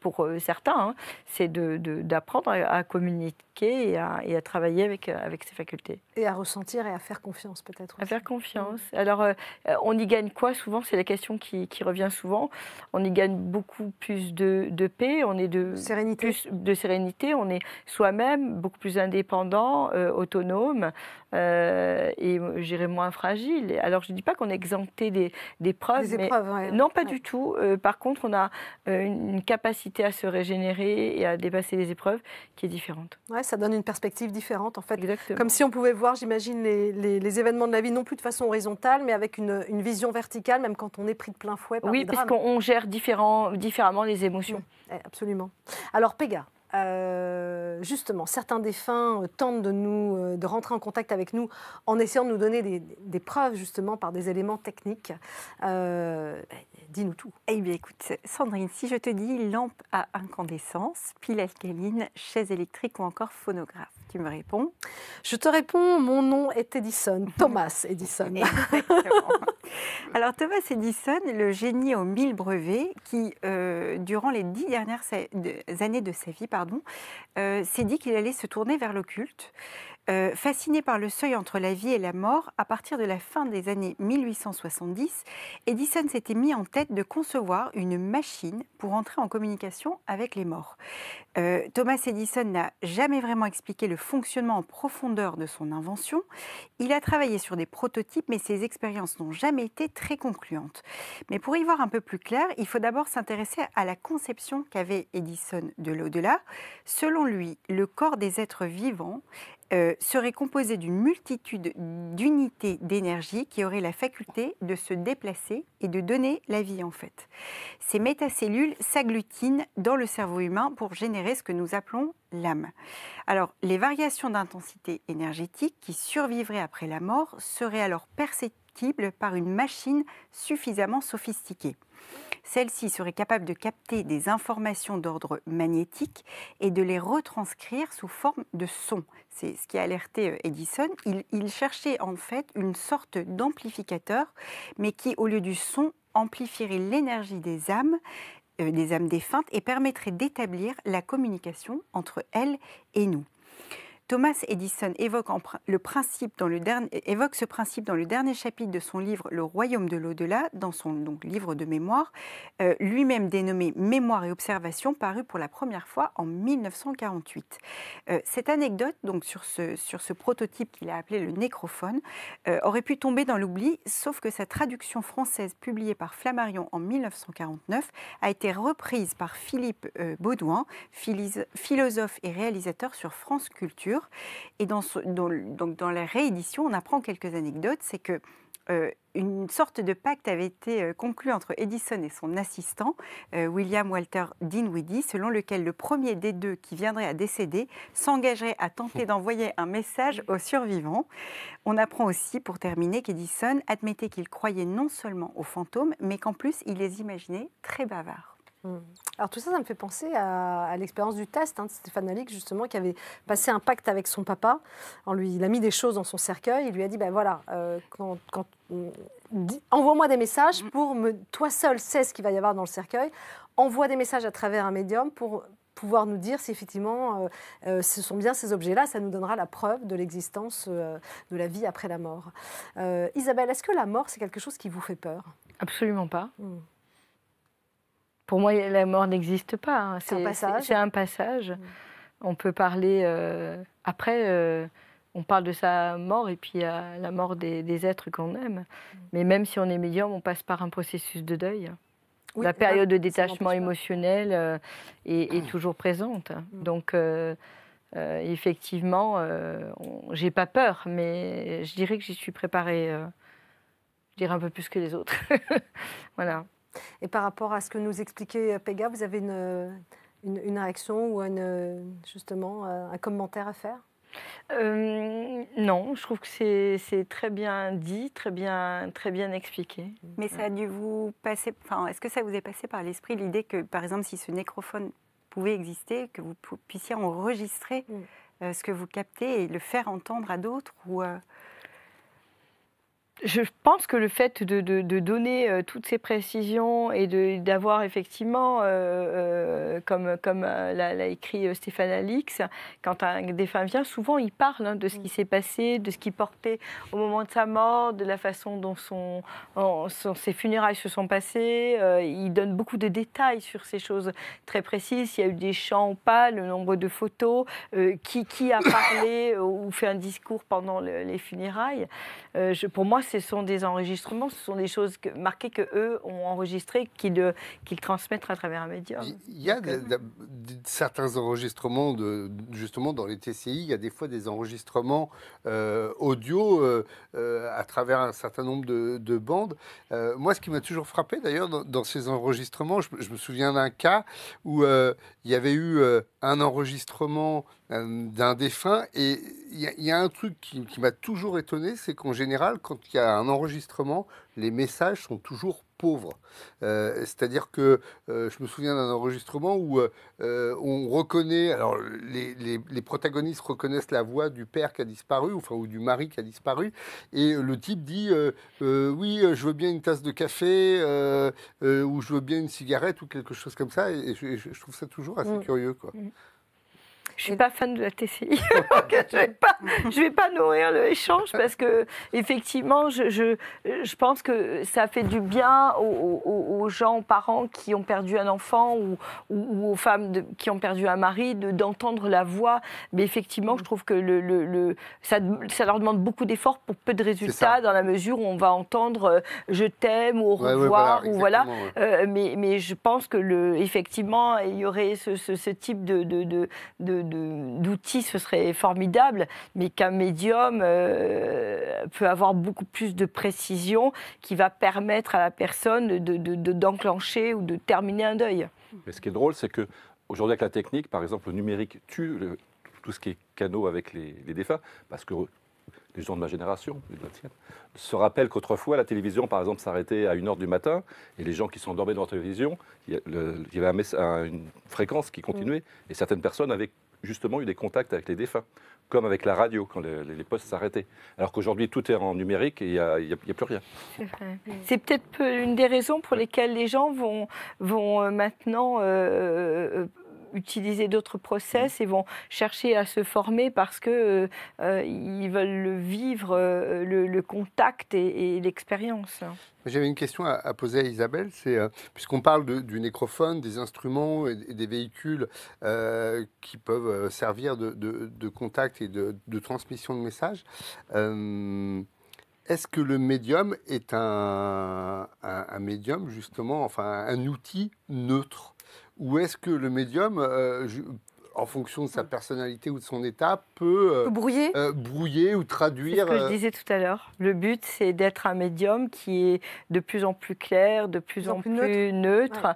pour certains, hein, c'est d'apprendre à, communiquer, et à, travailler avec, euh, avec ses facultés. Et à ressentir et à faire confiance peut-être. À faire confiance. Mm. Alors, euh, euh, on y gagne quoi souvent C'est la question qui, revient souvent. On y gagne beaucoup plus de, paix, on est de sérénité. Plus de sérénité, on est soi-même beaucoup plus indépendant, autonome euh, et j'irai moins fragile. Alors, je ne dis pas qu'on est exempté des, des épreuves, Non, pas du tout. par contre, on a une, capacité à se régénérer et à dépasser les épreuves qui est différente ça donne une perspective différente en fait. Comme si on pouvait voir, j'imagine, les, événements de la vie non plus de façon horizontale, mais avec une, vision verticale, même quand on est pris de plein fouet. Par oui, qu'on gère différemment les émotions. Eh, absolument. Alors Péga euh, justement, certains défunts euh, tentent de, nous, euh, de rentrer en contact avec nous en essayant de nous donner des, preuves, justement, par des éléments techniques. Dis-nous tout. Eh bien, écoute, Sandrine, si je te dis lampe à incandescence, pile alcaline, chaise électrique ou encore phonographe, tu me réponds Je te réponds, mon nom est Edison, Thomas Edison. Exactement. Alors Thomas Edison, le génie aux mille brevets, qui euh, durant les dix dernières années de sa vie, pardon, euh, s'est dit qu'il allait se tourner vers l'occulte. Euh, fasciné par le seuil entre la vie et la mort à partir de la fin des années 1870, Edison s'était mis en tête de concevoir une machine pour entrer en communication avec les morts. Euh, Thomas Edison n'a jamais vraiment expliqué le fonctionnement en profondeur de son invention. Il a travaillé sur des prototypes, mais ses expériences n'ont jamais été très concluantes. Mais pour y voir un peu plus clair, il faut d'abord s'intéresser à la conception qu'avait Edison de l'au-delà. Selon lui, le corps des êtres vivants euh, serait composée d'une multitude d'unités d'énergie qui auraient la faculté de se déplacer et de donner la vie en fait. Ces métacellules s'agglutinent dans le cerveau humain pour générer ce que nous appelons l'âme. Alors les variations d'intensité énergétique qui survivraient après la mort seraient alors perceptibles par une machine suffisamment sophistiquée. Celle-ci serait capable de capter des informations d'ordre magnétique et de les retranscrire sous forme de son. C'est ce qui a alerté euh, Edison. Il, cherchait en fait une sorte d'amplificateur, mais qui, au lieu du son, amplifierait l'énergie des âmes euh, des âmes défuntes et permettrait d'établir la communication entre elles et nous. Thomas Edison évoque, le principe dans le dernier, évoque ce principe dans le dernier chapitre de son livre Le royaume de l'au-delà, dans son donc, livre de mémoire, euh, lui-même dénommé Mémoire et observation, paru pour la première fois en 1948. Euh, cette anecdote donc, sur, ce, sur ce prototype qu'il a appelé le nécrophone euh, aurait pu tomber dans l'oubli, sauf que sa traduction française publiée par Flammarion en 1949 a été reprise par Philippe Baudouin, philosophe et réalisateur sur France Culture et dans, donc dans la réédition, on apprend quelques anecdotes. C'est que euh, une sorte de pacte avait été euh, conclu entre Edison et son assistant, euh, William Walter Dean Dinwiddie, selon lequel le premier des deux qui viendrait à décéder s'engagerait à tenter d'envoyer un message aux survivants. On apprend aussi, pour terminer, qu'Edison admettait qu'il croyait non seulement aux fantômes, mais qu'en plus, il les imaginait très bavards. Mmh. Alors tout ça, ça me fait penser à, l'expérience du test hein, de Stéphane justement, qui avait passé un pacte avec son papa. En lui, il a mis des choses dans son cercueil, il lui a dit, ben voilà, euh, quand, envoie-moi des messages mmh. pour Toi seul sais ce qu'il va y avoir dans le cercueil, envoie des messages à travers un médium pour pouvoir nous dire si effectivement euh, euh, ce sont bien ces objets-là, ça nous donnera la preuve de l'existence de la vie après la mort. Isabelle, est-ce que la mort, c'est quelque chose qui vous fait peur Absolument pas. Mmh. Pour moi, la mort n'existe pas. Hein. C'est un passage. C'est un passage. Mm. On peut parler euh, après. Euh, on parle de sa mort et puis à la mort des, êtres qu'on aime. Mm. Mais même si on est médium, on passe par un processus de deuil. la période de détachement émotionnel euh, est, mm. toujours présente. Donc, effectivement, j'ai pas peur, mais je dirais que j'y suis préparée. je dirais un peu plus que les autres. voilà. Et par rapport à ce que nous expliquait euh, Pega, vous avez euh, une, une, réaction ou euh, justement un commentaire à faire non, je trouve que c'est très bien dit, très bien, très bien expliqué. Mais ça a dû vous passer, enfin, est-ce que ça vous est passé par l'esprit l'idée que, par exemple, si ce nécrophone pouvait exister, que vous puissiez enregistrer ce que vous captez et le faire entendre à d'autres ou je pense que le fait de, de, donner euh, toutes ces précisions et d'avoir effectivement, euh, euh, comme, comme l'a écrit Stéphane Alix, quand un défunt vient, souvent il parle hein, de ce mm. qui s'est passé, de ce qu'il portait au moment de sa mort, de la façon dont son, ses funérailles se sont passées. il donne beaucoup de détails sur ces choses très précises, s'il y a eu des chants ou pas, le nombre de photos, qui, qui a parlé ou fait un discours pendant les funérailles. Je, pour moi, ce sont des enregistrements, ce sont des choses que, marquées que eux ont enregistrées, qu'ils transmettent à travers un médium. Il y a certains enregistrements, de, justement, dans les TCI, il y a des fois des enregistrements euh, audio euh, euh, à travers un certain nombre de, bandes. moi, ce qui m'a toujours frappé, d'ailleurs, dans, ces enregistrements, je me souviens d'un cas où il y avait eu un enregistrement euh, d'un défunt. Et il y, a un truc qui, m'a toujours étonné, c'est qu'en général, quand il y a un enregistrement, les messages sont toujours pauvres. Euh, c'est-à-dire que euh, je me souviens d'un enregistrement où on reconnaît, alors les, protagonistes reconnaissent la voix du père qui a disparu, enfin, ou du mari qui a disparu, et le type dit Oui, je veux bien une tasse de café, ou je veux bien une cigarette, ou quelque chose comme ça, et, je, trouve ça toujours assez mm. curieux. quoi. Mm je suis pas fan de la TCI. je vais pas, vais pas nourrir le échange parce que effectivement, je, je, je pense que ça fait du bien aux, gens, aux parents qui ont perdu un enfant ou, ou, aux femmes qui ont perdu un mari d'entendre la voix. Mais effectivement, je trouve que le, le, ça, ça, leur demande beaucoup d'efforts pour peu de résultats dans la mesure où on va entendre euh, je t'aime ou au revoir ou voilà. Euh, mais, mais je pense que le, effectivement, il y aurait ce, ce, ce type de, de d'outils, ce serait formidable, mais qu'un médium euh, peut avoir beaucoup plus de précision qui va permettre à la personne d'enclencher de, de, ou de terminer un deuil. Mais ce qui est drôle, c'est que aujourd'hui avec la technique, par exemple, le numérique tue tout ce qui est canaux avec les, les défunts, parce que les gens de ma génération, de la se rappellent qu'autrefois, la télévision, par exemple, s'arrêtait à 1h du matin, et les gens qui sont dormés devant la télévision, il y, avait une fréquence qui continuait, mm. et certaines personnes avaient justement eu des contacts avec les défunts, comme avec la radio, quand les, postes s'arrêtaient. Alors qu'aujourd'hui, tout est en numérique et il n'y a, plus rien. C'est peut-être une des raisons pour lesquelles les gens vont, euh, maintenant euh, euh, utiliser d'autres process et vont chercher à se former parce que euh, euh, ils veulent vivre euh, le, contact et, l'expérience. J'avais une question à, poser à Isabelle, c'est puisqu'on parle du nécrophone, des instruments et, des véhicules qui peuvent servir de, contact et de, transmission de messages. Est-ce que le médium est un, un, médium, justement, enfin un outil neutre ou est-ce que le médium euh, en fonction de sa mm. personnalité ou de son état, peut euh, brouiller. Euh, brouiller ou traduire. C'est ce que je euh, disais tout à l'heure. Le but, c'est d'être un médium qui est de plus en plus clair, de plus, en, plus neutre,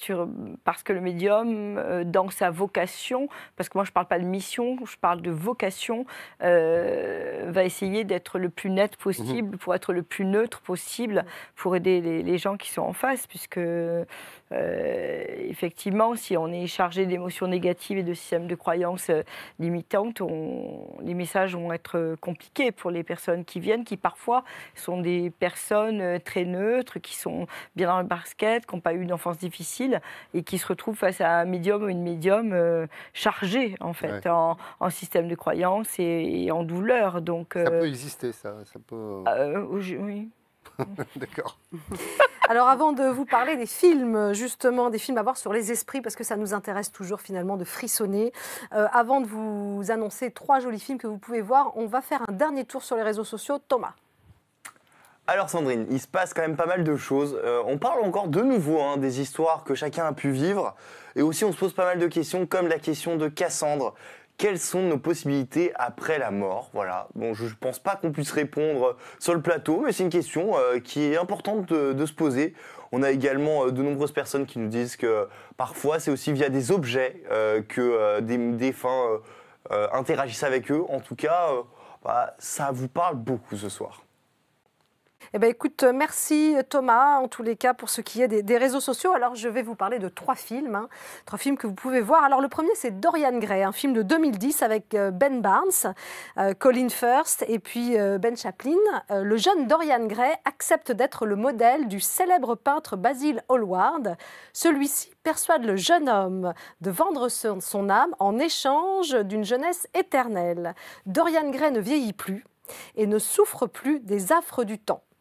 sur, parce que le médium, dans sa vocation, parce que moi je ne parle pas de mission, je parle de vocation, va essayer d'être le plus net possible, mhm. pour être le plus neutre possible, pour aider les gens qui sont en face, puisque effectivement, si on est chargé d'émotions négatives, et de systèmes de croyances euh, limitantes, on, les messages vont être euh, compliqués pour les personnes qui viennent, qui parfois sont des personnes euh, très neutres, qui sont bien dans le basket, qui n'ont pas eu une enfance difficile et qui se retrouvent face à un médium ou une médium chargée en fait en, en, système de croyances et, en douleur. Donc, ça peut exister, ça. ça peut... oui. D'accord. Alors avant de vous parler des films, justement, des films à voir sur les esprits, parce que ça nous intéresse toujours finalement de frissonner, euh, avant de vous annoncer trois jolis films que vous pouvez voir, on va faire un dernier tour sur les réseaux sociaux. Thomas. Alors Sandrine, il se passe quand même pas mal de choses. Euh, on parle encore de nouveau hein, des histoires que chacun a pu vivre. Et aussi on se pose pas mal de questions comme la question de Cassandre quelles sont nos possibilités après la mort Voilà. Bon, je ne pense pas qu'on puisse répondre euh, sur le plateau, mais c'est une question euh, qui est importante de, se poser. On a également euh, de nombreuses personnes qui nous disent que parfois c'est aussi via des objets que des défunts interagissent avec eux. En tout cas, bah, ça vous parle beaucoup ce soir. Eh ben, écoute, euh, merci Thomas, en tous les cas, pour ce qui est des, réseaux sociaux. Alors, je vais vous parler de trois films, hein. trois films que vous pouvez voir. Alors, le premier, c'est Dorian Gray, un film de 2010 avec euh, Ben Barnes, euh, Colin Firth et puis Ben Chaplin. le jeune Dorian Gray accepte d'être le modèle du célèbre peintre Basil Hallward. Celui-ci persuade le jeune homme de vendre son âme en échange d'une jeunesse éternelle. Dorian Gray ne vieillit plus et ne souffre plus des affres du temps.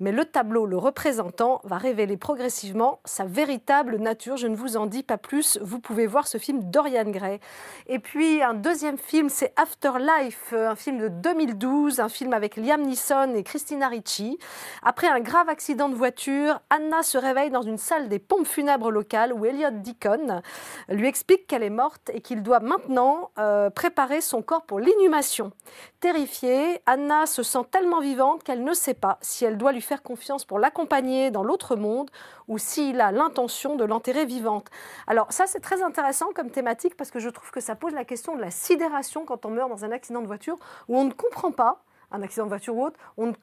mais le tableau le représentant va révéler progressivement sa véritable nature. Je ne vous en dis pas plus, vous pouvez voir ce film Dorian Gray. Et puis un deuxième film, c'est Afterlife, un film de 2012, un film avec Liam Neeson et Christina Ricci. Après un grave accident de voiture, Anna se réveille dans une salle des pompes funèbres locales où Elliot Deacon lui explique qu'elle est morte et qu'il doit maintenant euh, préparer son corps pour l'inhumation. Terrifiée, Anna se sent tellement vivante qu'elle ne sait pas si elle doit lui faire faire confiance pour l'accompagner dans l'autre monde ou s'il a l'intention de l'enterrer vivante. Alors ça, c'est très intéressant comme thématique parce que je trouve que ça pose la question de la sidération quand on meurt dans un accident de voiture où on ne comprend pas un accident de voiture ou autre,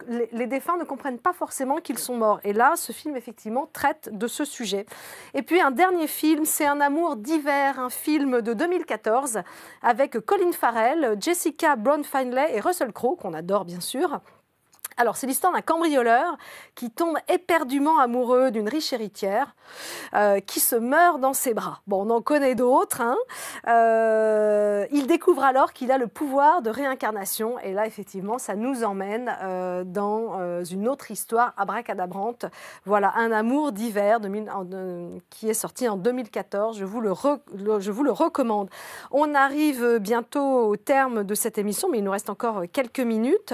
les, défunts ne comprennent pas forcément qu'ils sont morts. Et là, ce film, effectivement, traite de ce sujet. Et puis, un dernier film, c'est Un amour d'hiver, un film de 2014 avec Colin Farrell, Jessica Brown Finlay et Russell Crowe, qu'on adore bien sûr. Alors, c'est l'histoire d'un cambrioleur qui tombe éperdument amoureux d'une riche héritière euh, qui se meurt dans ses bras. Bon, on en connaît d'autres. Hein. Euh, il découvre alors qu'il a le pouvoir de réincarnation. Et là, effectivement, ça nous emmène euh, dans une autre histoire abracadabrante. Voilà, un amour d'hiver qui est sorti en 2014. Je vous, le je vous le recommande. On arrive bientôt au terme de cette émission, mais il nous reste encore quelques minutes.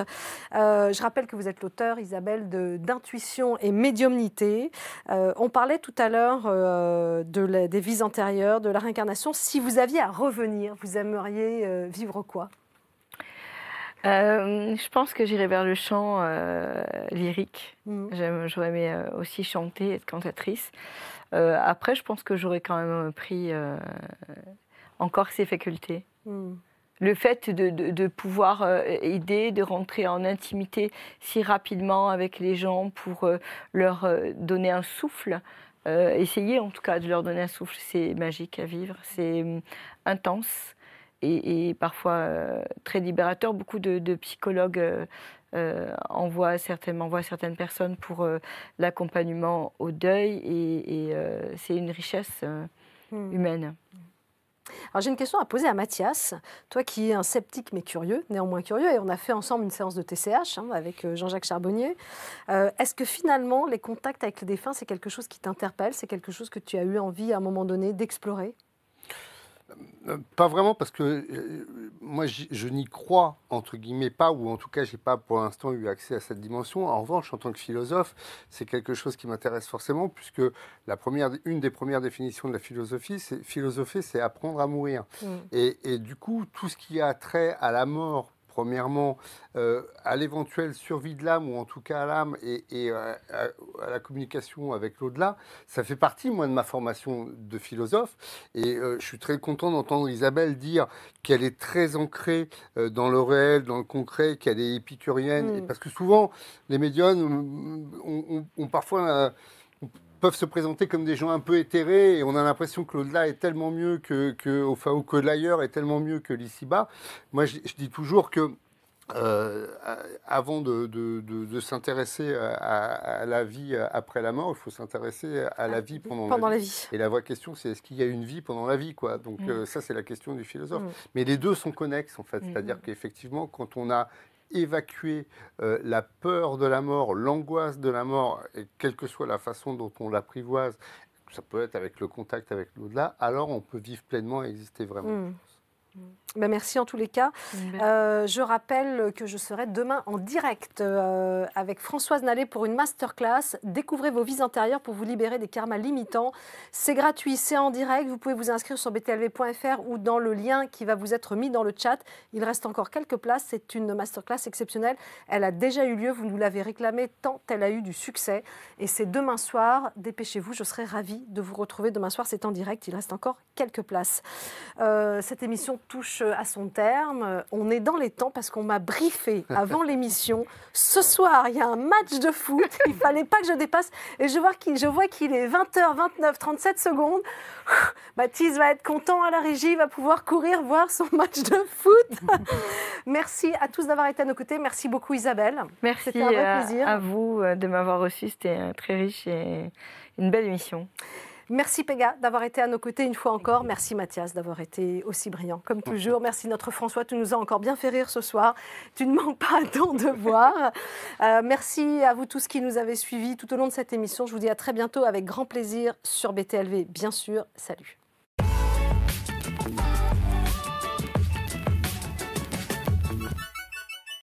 je rappelle que que vous êtes l'auteur, Isabelle, d'Intuition et médiumnité. Euh, on parlait tout à l'heure euh, de des vies antérieures, de la réincarnation. Si vous aviez à revenir, vous aimeriez euh, vivre quoi je pense que j'irai vers le chant lyrique. Mmh. J'aurais aimé aussi chanter, être cantatrice. après, je pense que j'aurais quand même pris encore ces facultés. Mmh le fait de, pouvoir euh, aider, de rentrer en intimité si rapidement avec les gens pour euh, leur euh, donner un souffle, essayer en tout cas de leur donner un souffle, c'est magique à vivre, c'est hum, intense et, parfois très libérateur. Beaucoup de, psychologues envoient, certaines, certaines personnes pour l'accompagnement au deuil et, c'est une richesse mmh. humaine. Mmh. Alors j'ai une question à poser à Mathias, toi qui es un sceptique mais curieux, néanmoins curieux, et on a fait ensemble une séance de TCH hein, avec euh, Jean-Jacques Charbonnier. Euh, est-ce que finalement les contacts avec les défunts, c'est quelque chose qui t'interpelle, c'est quelque chose que tu as eu envie à un moment donné d'explorer euh, pas vraiment, parce que euh, moi, je n'y crois, entre guillemets, pas, ou en tout cas, j'ai pas pour l'instant eu accès à cette dimension. En revanche, en tant que philosophe, c'est quelque chose qui m'intéresse forcément, puisque la première, une des premières définitions de la philosophie, c'est philosopher, c'est apprendre à mourir. Mmh. Et, et, du coup, tout ce qui a trait à la mort Premièrement, euh, à l'éventuelle survie de l'âme, ou en tout cas à l'âme, et, euh, à, la communication avec l'au-delà, ça fait partie, moi, de ma formation de philosophe. Et euh, je suis très content d'entendre Isabelle dire qu'elle est très ancrée dans le réel, dans le concret, qu'elle est épicurienne. Mm. parce que souvent, les médiums mm, mm, ont, parfois peuvent se présenter comme des gens un peu éthérés et on a l'impression que l'au-delà est tellement mieux que, que ou que l'ailleurs est tellement mieux que l'ici-bas. Moi, je, dis toujours que euh, avant de, de, de, s'intéresser à, la vie après la mort, il faut s'intéresser à la vie pendant, la, vie. Et la vraie question, c'est est-ce qu'il y a une vie pendant la vie quoi Donc mm. euh, ça, c'est la question du philosophe. Mm. Mais les deux sont connexes, en fait. Mm. C'est-à-dire qu'effectivement, quand on a évacuer euh, la peur de la mort, l'angoisse de la mort, et quelle que soit la façon dont on l'apprivoise, ça peut être avec le contact avec l'au-delà, alors on peut vivre pleinement et exister vraiment. Hmm. Bah, merci en tous les cas. Euh, je rappelle que je serai demain en direct euh, avec Françoise Nallet pour une masterclass. Découvrez vos vies intérieures pour vous libérer des karmas limitants. C'est gratuit, c'est en direct. Vous pouvez vous inscrire sur btlv.fr ou dans le lien qui va vous être mis dans le chat. Il reste encore quelques places. C'est une masterclass exceptionnelle. Elle a déjà eu lieu. Vous nous l'avez réclamé tant elle a eu du succès. Et c'est demain soir. Dépêchez-vous. Je serai ravie de vous retrouver demain soir. C'est en direct. Il reste encore quelques places. Euh, cette émission touche euh, à son terme. Euh, on est dans les temps parce qu'on m'a briefé avant l'émission. Ce soir, il y a un match de foot. Il fallait pas que je dépasse. Et je vois qu'il, je vois qu'il est 20h29, 37 secondes. Baptiste va être content à la régie, il va pouvoir courir voir son match de foot. Merci à tous d'avoir été à nos côtés. Merci beaucoup Isabelle. Merci C'était un euh, plaisir. à vous de m'avoir reçu. C'était très riche et une belle émission. Merci Pega d'avoir été à nos côtés une fois encore. Merci Mathias d'avoir été aussi brillant comme toujours. Merci notre François, tu nous as encore bien fait rire ce soir. Tu ne manques pas à ton devoir. Euh, merci à vous tous qui nous avez suivis tout au long de cette émission. Je vous dis à très bientôt avec grand plaisir sur BTLV bien sûr. Salut.